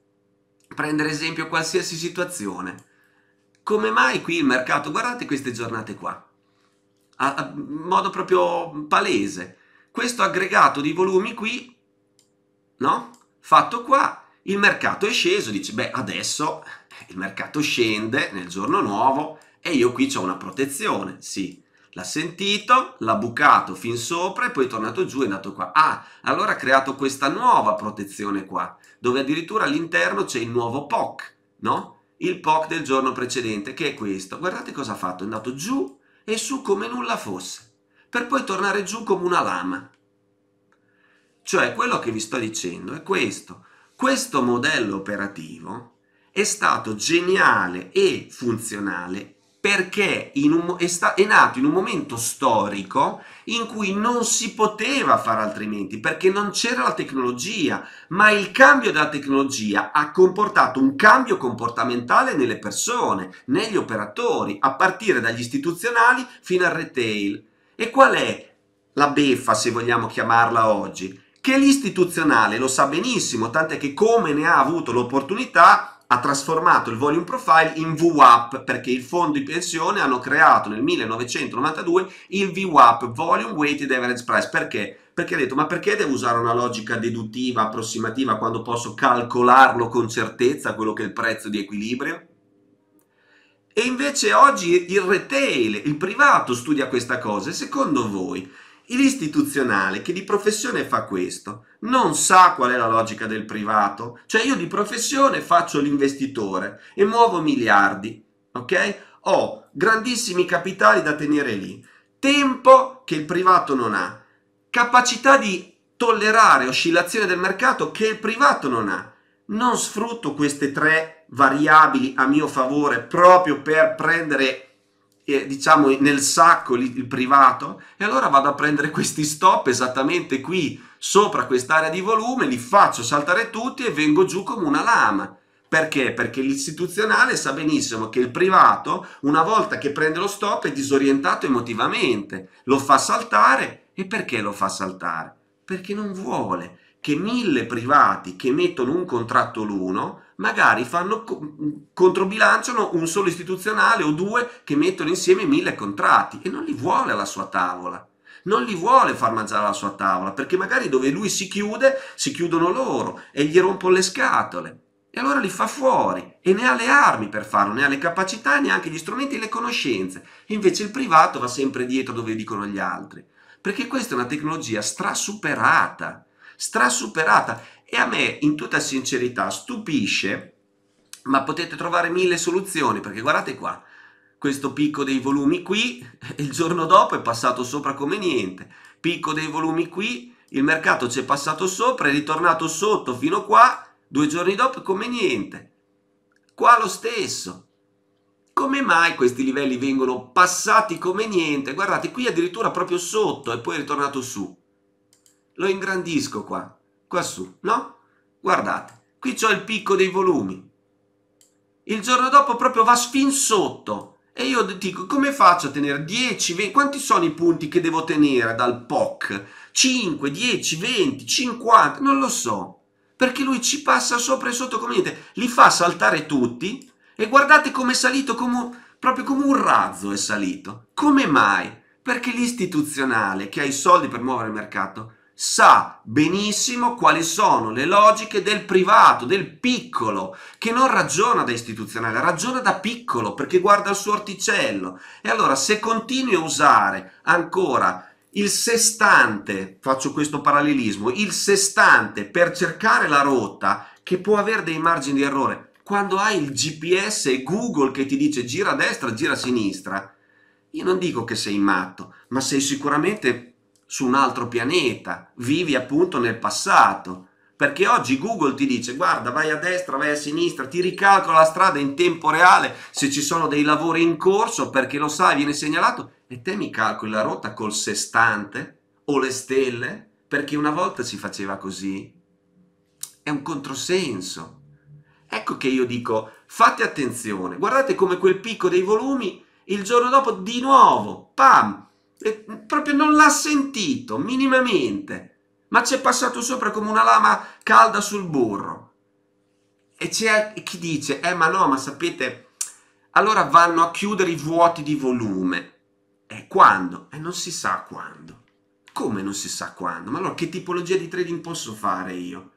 Prendere esempio qualsiasi situazione. Come mai qui il mercato, guardate queste giornate qua, a, a modo proprio palese, questo aggregato di volumi qui no? Fatto qua, il mercato è sceso, dice, beh, adesso il mercato scende nel giorno nuovo e io qui ho una protezione, sì. L'ha sentito, l'ha bucato fin sopra e poi è tornato giù e è andato qua. Ah, allora ha creato questa nuova protezione qua, dove addirittura all'interno c'è il nuovo POC, no? Il POC del giorno precedente, che è questo. Guardate cosa ha fatto, è andato giù e su come nulla fosse, per poi tornare giù come una lama. Cioè quello che vi sto dicendo è questo. Questo modello operativo è stato geniale e funzionale perché un, è, sta, è, nato in un momento storico in cui non si poteva fare altrimenti, perché non c'era la tecnologia, ma il cambio della tecnologia ha comportato un cambio comportamentale nelle persone, negli operatori, a partire dagli istituzionali fino al retail. E qual è la beffa, se vogliamo chiamarla oggi? che l'istituzionale lo sa benissimo, tant'è che come ne ha avuto l'opportunità ha trasformato il volume profile in VWAP perché il fondo di pensione hanno creato nel 1992 il VWAP, Volume Weighted Average Price, perché? Perché ha detto ma perché devo usare una logica deduttiva, approssimativa, quando posso calcolarlo con certezza quello che è il prezzo di equilibrio? E invece oggi il retail, il privato studia questa cosa e secondo voi L'istituzionale che di professione fa questo non sa qual è la logica del privato, cioè io di professione faccio l'investitore e muovo miliardi, ok? Ho grandissimi capitali da tenere lì, tempo che il privato non ha, capacità di tollerare oscillazioni del mercato che il privato non ha. Non sfrutto queste tre variabili a mio favore proprio per prendere diciamo nel sacco il privato e allora vado a prendere questi stop esattamente qui sopra quest'area di volume, li faccio saltare tutti e vengo giù come una lama. Perché? Perché l'istituzionale sa benissimo che il privato, una volta che prende lo stop, è disorientato emotivamente, lo fa saltare e perché lo fa saltare? Perché non vuole che mille privati che mettono un contratto l'uno magari fanno, controbilanciano un solo istituzionale o due che mettono insieme mille contratti e non li vuole alla sua tavola. Non li vuole far mangiare alla sua tavola perché magari dove lui si chiude si chiudono loro e gli rompono le scatole. E allora li fa fuori e ne ha le armi per farlo, ne ha le capacità, neanche gli strumenti e le conoscenze. invece il privato va sempre dietro dove dicono gli altri. Perché questa è una tecnologia strasuperata, strasuperata e a me, in tutta sincerità, stupisce, ma potete trovare mille soluzioni, perché guardate qua, questo picco dei volumi qui, *laughs* il giorno dopo è passato sopra come niente, picco dei volumi qui, il mercato ci è passato sopra, è ritornato sotto fino qua, due giorni dopo come niente. Qua lo stesso. Come mai questi livelli vengono passati come niente? Guardate, qui addirittura proprio sotto e poi è ritornato su. Lo ingrandisco qua quassù, no? Guardate, qui ho il picco dei volumi. Il giorno dopo proprio va fin sotto. E io dico, come faccio a tenere 10, 20, quanti sono i punti che devo tenere dal POC? 5, 10, 20, 50, non lo so. Perché lui ci passa sopra e sotto come niente, li fa saltare tutti e guardate come è salito, come, proprio come un razzo è salito. Come mai? Perché l'istituzionale che ha i soldi per muovere il mercato sa benissimo quali sono le logiche del privato, del piccolo, che non ragiona da istituzionale, ragiona da piccolo perché guarda il suo orticello. E allora se continui a usare ancora il sestante, faccio questo parallelismo, il sestante per cercare la rotta che può avere dei margini di errore, quando hai il GPS e Google che ti dice gira a destra, gira a sinistra, io non dico che sei matto, ma sei sicuramente su un altro pianeta, vivi appunto nel passato. Perché oggi Google ti dice guarda vai a destra, vai a sinistra, ti ricalcola la strada in tempo reale se ci sono dei lavori in corso perché lo sai, viene segnalato e te mi calcoli la rotta col sestante o le stelle perché una volta si faceva così. È un controsenso. Ecco che io dico fate attenzione, guardate come quel picco dei volumi il giorno dopo di nuovo, pam, eh, proprio non l'ha sentito minimamente, ma ci è passato sopra come una lama calda sul burro. E c'è chi dice, eh ma no, ma sapete, allora vanno a chiudere i vuoti di volume. E eh, quando? E eh, non si sa quando. Come non si sa quando? Ma allora che tipologia di trading posso fare io?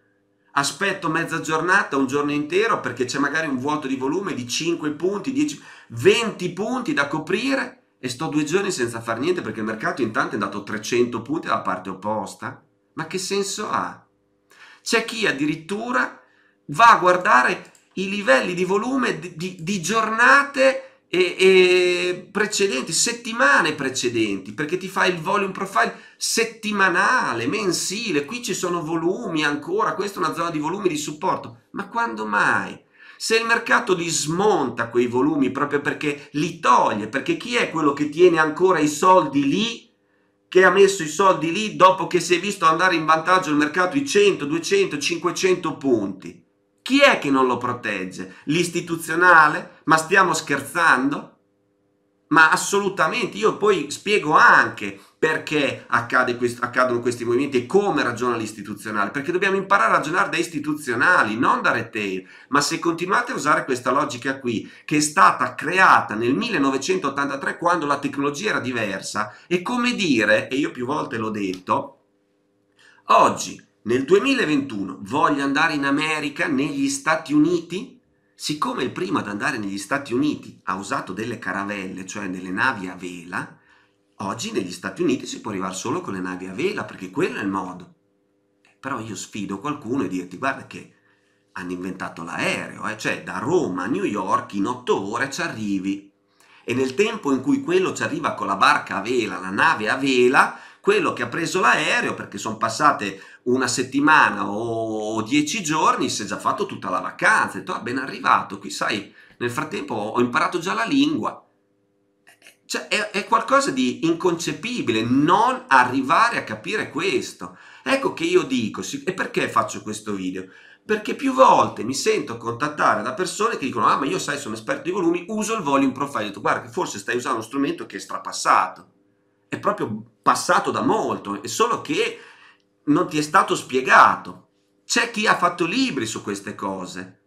Aspetto mezza giornata, un giorno intero perché c'è magari un vuoto di volume di 5 punti, 10, 20 punti da coprire e sto due giorni senza far niente perché il mercato intanto è andato 300 punti alla parte opposta. Ma che senso ha? C'è chi addirittura va a guardare i livelli di volume di, di, di giornate e, e precedenti, settimane precedenti, perché ti fa il volume profile settimanale, mensile, qui ci sono volumi ancora, questa è una zona di volumi di supporto. Ma quando mai? Se il mercato li smonta quei volumi proprio perché li toglie, perché chi è quello che tiene ancora i soldi lì, che ha messo i soldi lì dopo che si è visto andare in vantaggio il mercato di 100, 200, 500 punti? Chi è che non lo protegge? L'istituzionale? Ma stiamo scherzando? ma assolutamente io poi spiego anche perché quest- accadono questi movimenti e come ragiona l'istituzionale, perché dobbiamo imparare a ragionare da istituzionali, non da retail, ma se continuate a usare questa logica qui, che è stata creata nel 1983 quando la tecnologia era diversa, è come dire, e io più volte l'ho detto, oggi nel 2021 voglio andare in America, negli Stati Uniti, Siccome il primo ad andare negli Stati Uniti ha usato delle caravelle, cioè delle navi a vela, oggi negli Stati Uniti si può arrivare solo con le navi a vela, perché quello è il modo. Però io sfido qualcuno e dirti, guarda che hanno inventato l'aereo, eh? cioè da Roma a New York in otto ore ci arrivi. E nel tempo in cui quello ci arriva con la barca a vela, la nave a vela, quello che ha preso l'aereo, perché sono passate una settimana o dieci giorni si è già fatto tutta la vacanza, ho detto, ah, ben arrivato, qui sai, nel frattempo ho imparato già la lingua. Cioè, è, è, qualcosa di inconcepibile non arrivare a capire questo. Ecco che io dico, e perché faccio questo video? Perché più volte mi sento contattare da persone che dicono, ah ma io sai sono esperto di volumi, uso il volume profile, ho detto guarda che forse stai usando uno strumento che è strapassato, è proprio passato da molto, è solo che non ti è stato spiegato. C'è chi ha fatto libri su queste cose.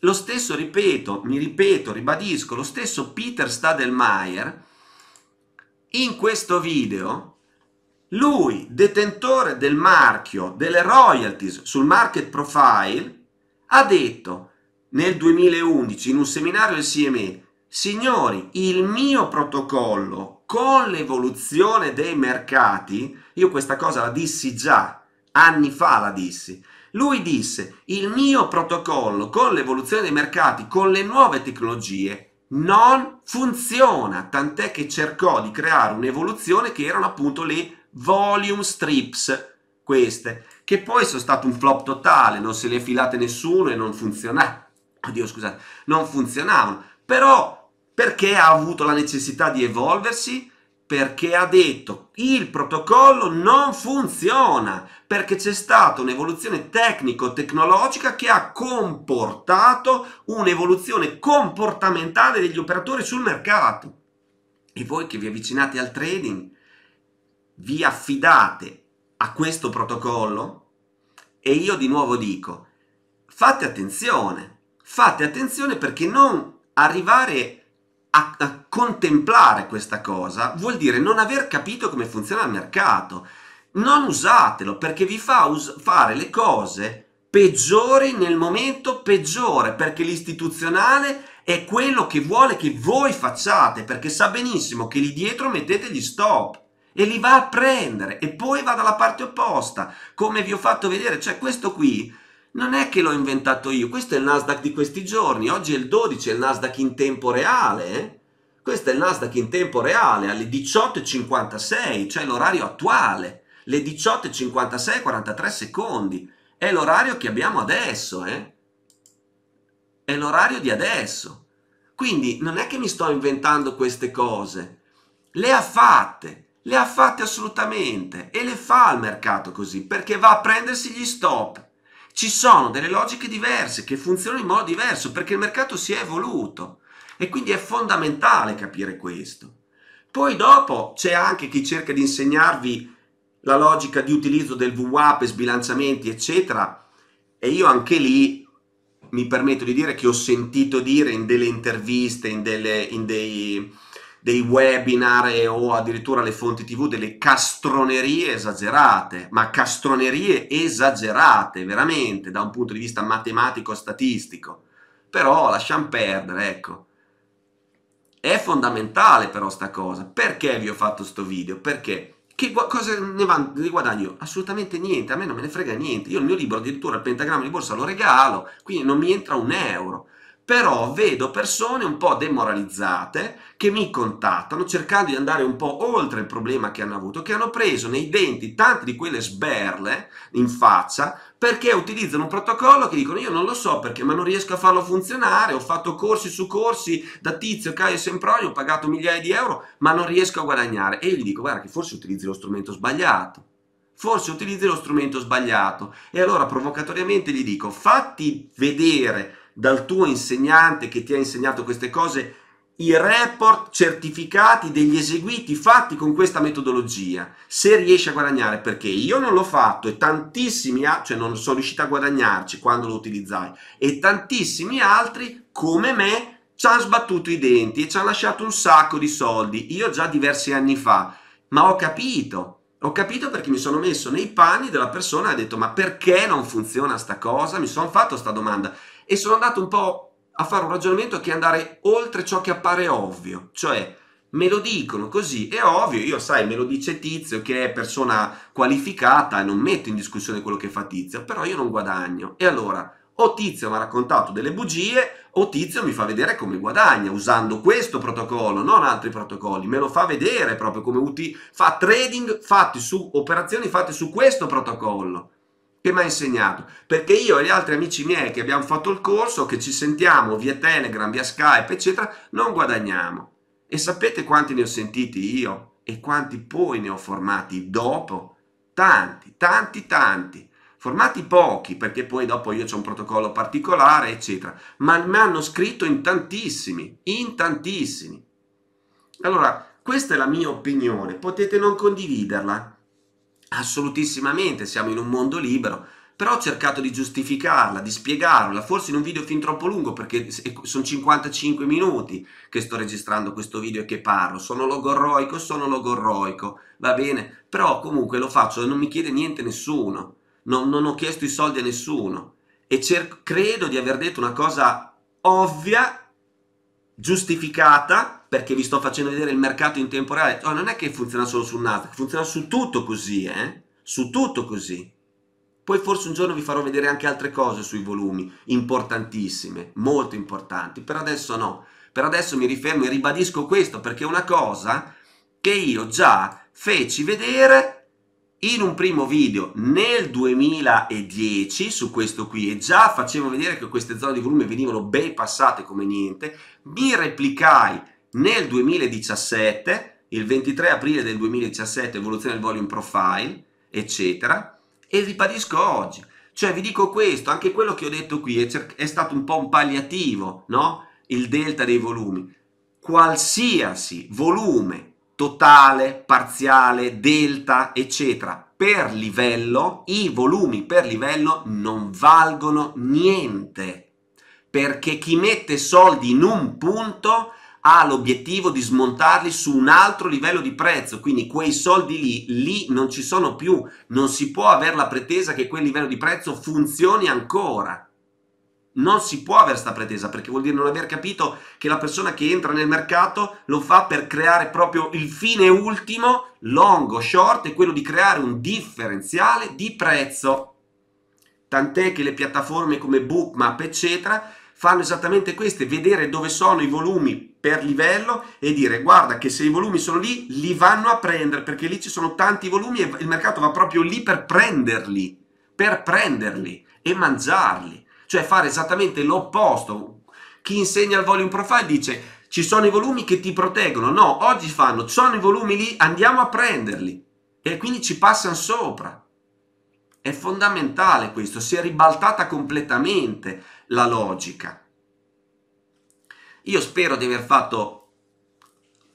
Lo stesso, ripeto, mi ripeto, ribadisco, lo stesso Peter Stadelmeier in questo video lui, detentore del marchio, delle royalties sul market profile, ha detto nel 2011 in un seminario del CME, signori, il mio protocollo con l'evoluzione dei mercati, io questa cosa la dissi già, anni fa la dissi, lui disse il mio protocollo con l'evoluzione dei mercati, con le nuove tecnologie, non funziona, tant'è che cercò di creare un'evoluzione che erano appunto le volume strips, queste, che poi sono state un flop totale, non se le filate nessuno e non funzionavano. Oddio, scusate, non funzionavano. Però perché ha avuto la necessità di evolversi, perché ha detto il protocollo non funziona, perché c'è stata un'evoluzione tecnico-tecnologica che ha comportato un'evoluzione comportamentale degli operatori sul mercato. E voi che vi avvicinate al trading, vi affidate a questo protocollo? E io di nuovo dico, fate attenzione, fate attenzione perché non arrivare a, a contemplare questa cosa vuol dire non aver capito come funziona il mercato. Non usatelo perché vi fa us- fare le cose peggiori nel momento peggiore perché l'istituzionale è quello che vuole che voi facciate perché sa benissimo che lì dietro mettete gli stop e li va a prendere e poi va dalla parte opposta come vi ho fatto vedere cioè questo qui non è che l'ho inventato io, questo è il Nasdaq di questi giorni, oggi è il 12, è il Nasdaq in tempo reale, eh? questo è il Nasdaq in tempo reale alle 18.56, cioè l'orario attuale, le 18.56 43 secondi, è l'orario che abbiamo adesso, eh? è l'orario di adesso, quindi non è che mi sto inventando queste cose, le ha fatte, le ha fatte assolutamente e le fa il mercato così perché va a prendersi gli stop ci sono delle logiche diverse che funzionano in modo diverso perché il mercato si è evoluto e quindi è fondamentale capire questo. Poi dopo c'è anche chi cerca di insegnarvi la logica di utilizzo del VWAP, sbilanciamenti, eccetera, e io anche lì mi permetto di dire che ho sentito dire in delle interviste, in, delle, in dei dei webinar e, o addirittura le fonti tv delle castronerie esagerate, ma castronerie esagerate veramente da un punto di vista matematico-statistico. Però lasciamo perdere, ecco. È fondamentale però sta cosa. Perché vi ho fatto questo video? Perché che cosa ne, va, ne guadagno? Assolutamente niente, a me non me ne frega niente. Io il mio libro addirittura il pentagramma di borsa lo regalo, quindi non mi entra un euro però vedo persone un po' demoralizzate che mi contattano cercando di andare un po' oltre il problema che hanno avuto, che hanno preso nei denti tante di quelle sberle in faccia perché utilizzano un protocollo che dicono io non lo so perché ma non riesco a farlo funzionare, ho fatto corsi su corsi da Tizio, Caio e Sempronio, ho pagato migliaia di euro ma non riesco a guadagnare e io gli dico guarda che forse utilizzi lo strumento sbagliato forse utilizzi lo strumento sbagliato. E allora provocatoriamente gli dico, fatti vedere dal tuo insegnante che ti ha insegnato queste cose i report certificati degli eseguiti fatti con questa metodologia, se riesci a guadagnare, perché io non l'ho fatto e tantissimi, cioè non sono riuscito a guadagnarci quando lo utilizzai, e tantissimi altri come me ci hanno sbattuto i denti e ci hanno lasciato un sacco di soldi, io già diversi anni fa, ma ho capito, ho capito perché mi sono messo nei panni della persona e ha detto ma perché non funziona sta cosa? Mi sono fatto sta domanda e sono andato un po' a fare un ragionamento che è andare oltre ciò che appare ovvio, cioè me lo dicono così, è ovvio, io sai, me lo dice Tizio che è persona qualificata e non metto in discussione quello che fa Tizio, però io non guadagno. E allora, o Tizio mi ha raccontato delle bugie, o Tizio mi fa vedere come guadagna usando questo protocollo, non altri protocolli, me lo fa vedere proprio come uti- fa trading fatti su operazioni fatte su questo protocollo. Che mi ha insegnato? Perché io e gli altri amici miei che abbiamo fatto il corso, che ci sentiamo via Telegram, via Skype, eccetera, non guadagniamo. E sapete quanti ne ho sentiti io e quanti poi ne ho formati dopo? Tanti, tanti, tanti. Formati pochi perché poi dopo io c'ho un protocollo particolare, eccetera. Ma mi hanno scritto in tantissimi, in tantissimi. Allora, questa è la mia opinione, potete non condividerla, assolutissimamente siamo in un mondo libero, però ho cercato di giustificarla, di spiegarla, forse in un video fin troppo lungo perché sono 55 minuti che sto registrando questo video e che parlo, sono logorroico, sono logorroico, va bene, però comunque lo faccio e non mi chiede niente nessuno, non, non ho chiesto i soldi a nessuno e credo di aver detto una cosa ovvia, giustificata, perché vi sto facendo vedere il mercato in tempo reale. Oh, non è che funziona solo sul Nasdaq, funziona su tutto così, eh? Su tutto così. Poi forse un giorno vi farò vedere anche altre cose sui volumi, importantissime, molto importanti. Per adesso no. Per adesso mi rifermo e ribadisco questo perché è una cosa che io già feci vedere in un primo video nel 2010 su questo qui e già facevo vedere che queste zone di volume venivano bypassate come niente, mi replicai nel 2017, il 23 aprile del 2017, evoluzione del volume profile, eccetera, e ribadisco oggi. Cioè vi dico questo, anche quello che ho detto qui è, è stato un po' un palliativo, no? Il delta dei volumi. Qualsiasi volume totale, parziale, delta, eccetera, per livello, i volumi per livello non valgono niente. Perché chi mette soldi in un punto ha l'obiettivo di smontarli su un altro livello di prezzo, quindi quei soldi lì, lì non ci sono più, non si può avere la pretesa che quel livello di prezzo funzioni ancora. Non si può avere questa pretesa perché vuol dire non aver capito che la persona che entra nel mercato lo fa per creare proprio il fine ultimo, long o short, è quello di creare un differenziale di prezzo. Tant'è che le piattaforme come Bookmap, eccetera, fanno esattamente questo, vedere dove sono i volumi per livello e dire guarda che se i volumi sono lì, li vanno a prendere perché lì ci sono tanti volumi e il mercato va proprio lì per prenderli, per prenderli e mangiarli. Cioè fare esattamente l'opposto. Chi insegna il volume profile dice ci sono i volumi che ti proteggono. No, oggi fanno, ci sono i volumi lì, andiamo a prenderli. E quindi ci passano sopra. È fondamentale questo, si è ribaltata completamente la logica. Io spero di aver fatto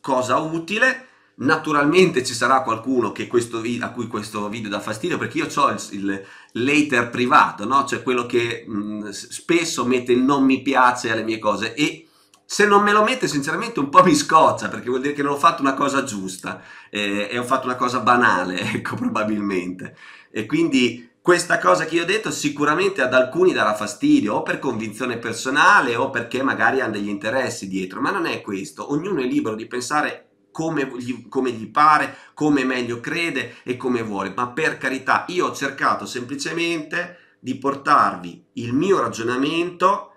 cosa utile. Naturalmente ci sarà qualcuno video, a cui questo video dà fastidio perché io ho il, il later privato, no? cioè quello che mh, mm, spesso mette non mi piace alle mie cose e se non me lo mette sinceramente un po' mi scoccia perché vuol dire che non ho fatto una cosa giusta eh, e ho fatto una cosa banale, *laughs* ecco probabilmente. E quindi questa cosa che io ho detto sicuramente ad alcuni darà fastidio o per convinzione personale o perché magari hanno degli interessi dietro, ma non è questo, ognuno è libero di pensare come gli, come gli, pare, come meglio crede e come vuole, ma per carità io ho cercato semplicemente di portarvi il mio ragionamento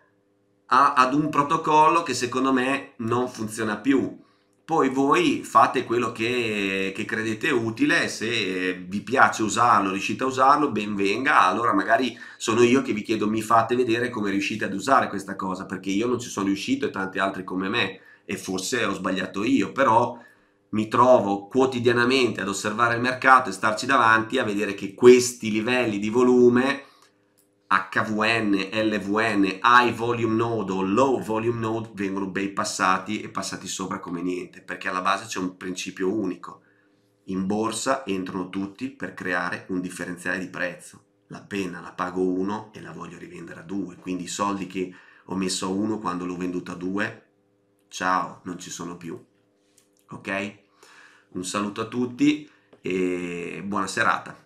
a, ad un protocollo che secondo me non funziona più poi voi fate quello che, che, credete utile, se vi piace usarlo, riuscite a usarlo, ben venga, allora magari sono io che vi chiedo mi fate vedere come riuscite ad usare questa cosa, perché io non ci sono riuscito e tanti altri come me, e forse ho sbagliato io, però mi trovo quotidianamente ad osservare il mercato e starci davanti a vedere che questi livelli di volume HVN, LVN, high volume node o low volume node vengono bei passati e passati sopra come niente, perché alla base c'è un principio unico. In borsa entrano tutti per creare un differenziale di prezzo. La penna la pago 1 e la voglio rivendere a 2, quindi i soldi che ho messo a 1 quando l'ho venduta a 2, ciao, non ci sono più. Ok? Un saluto a tutti e buona serata.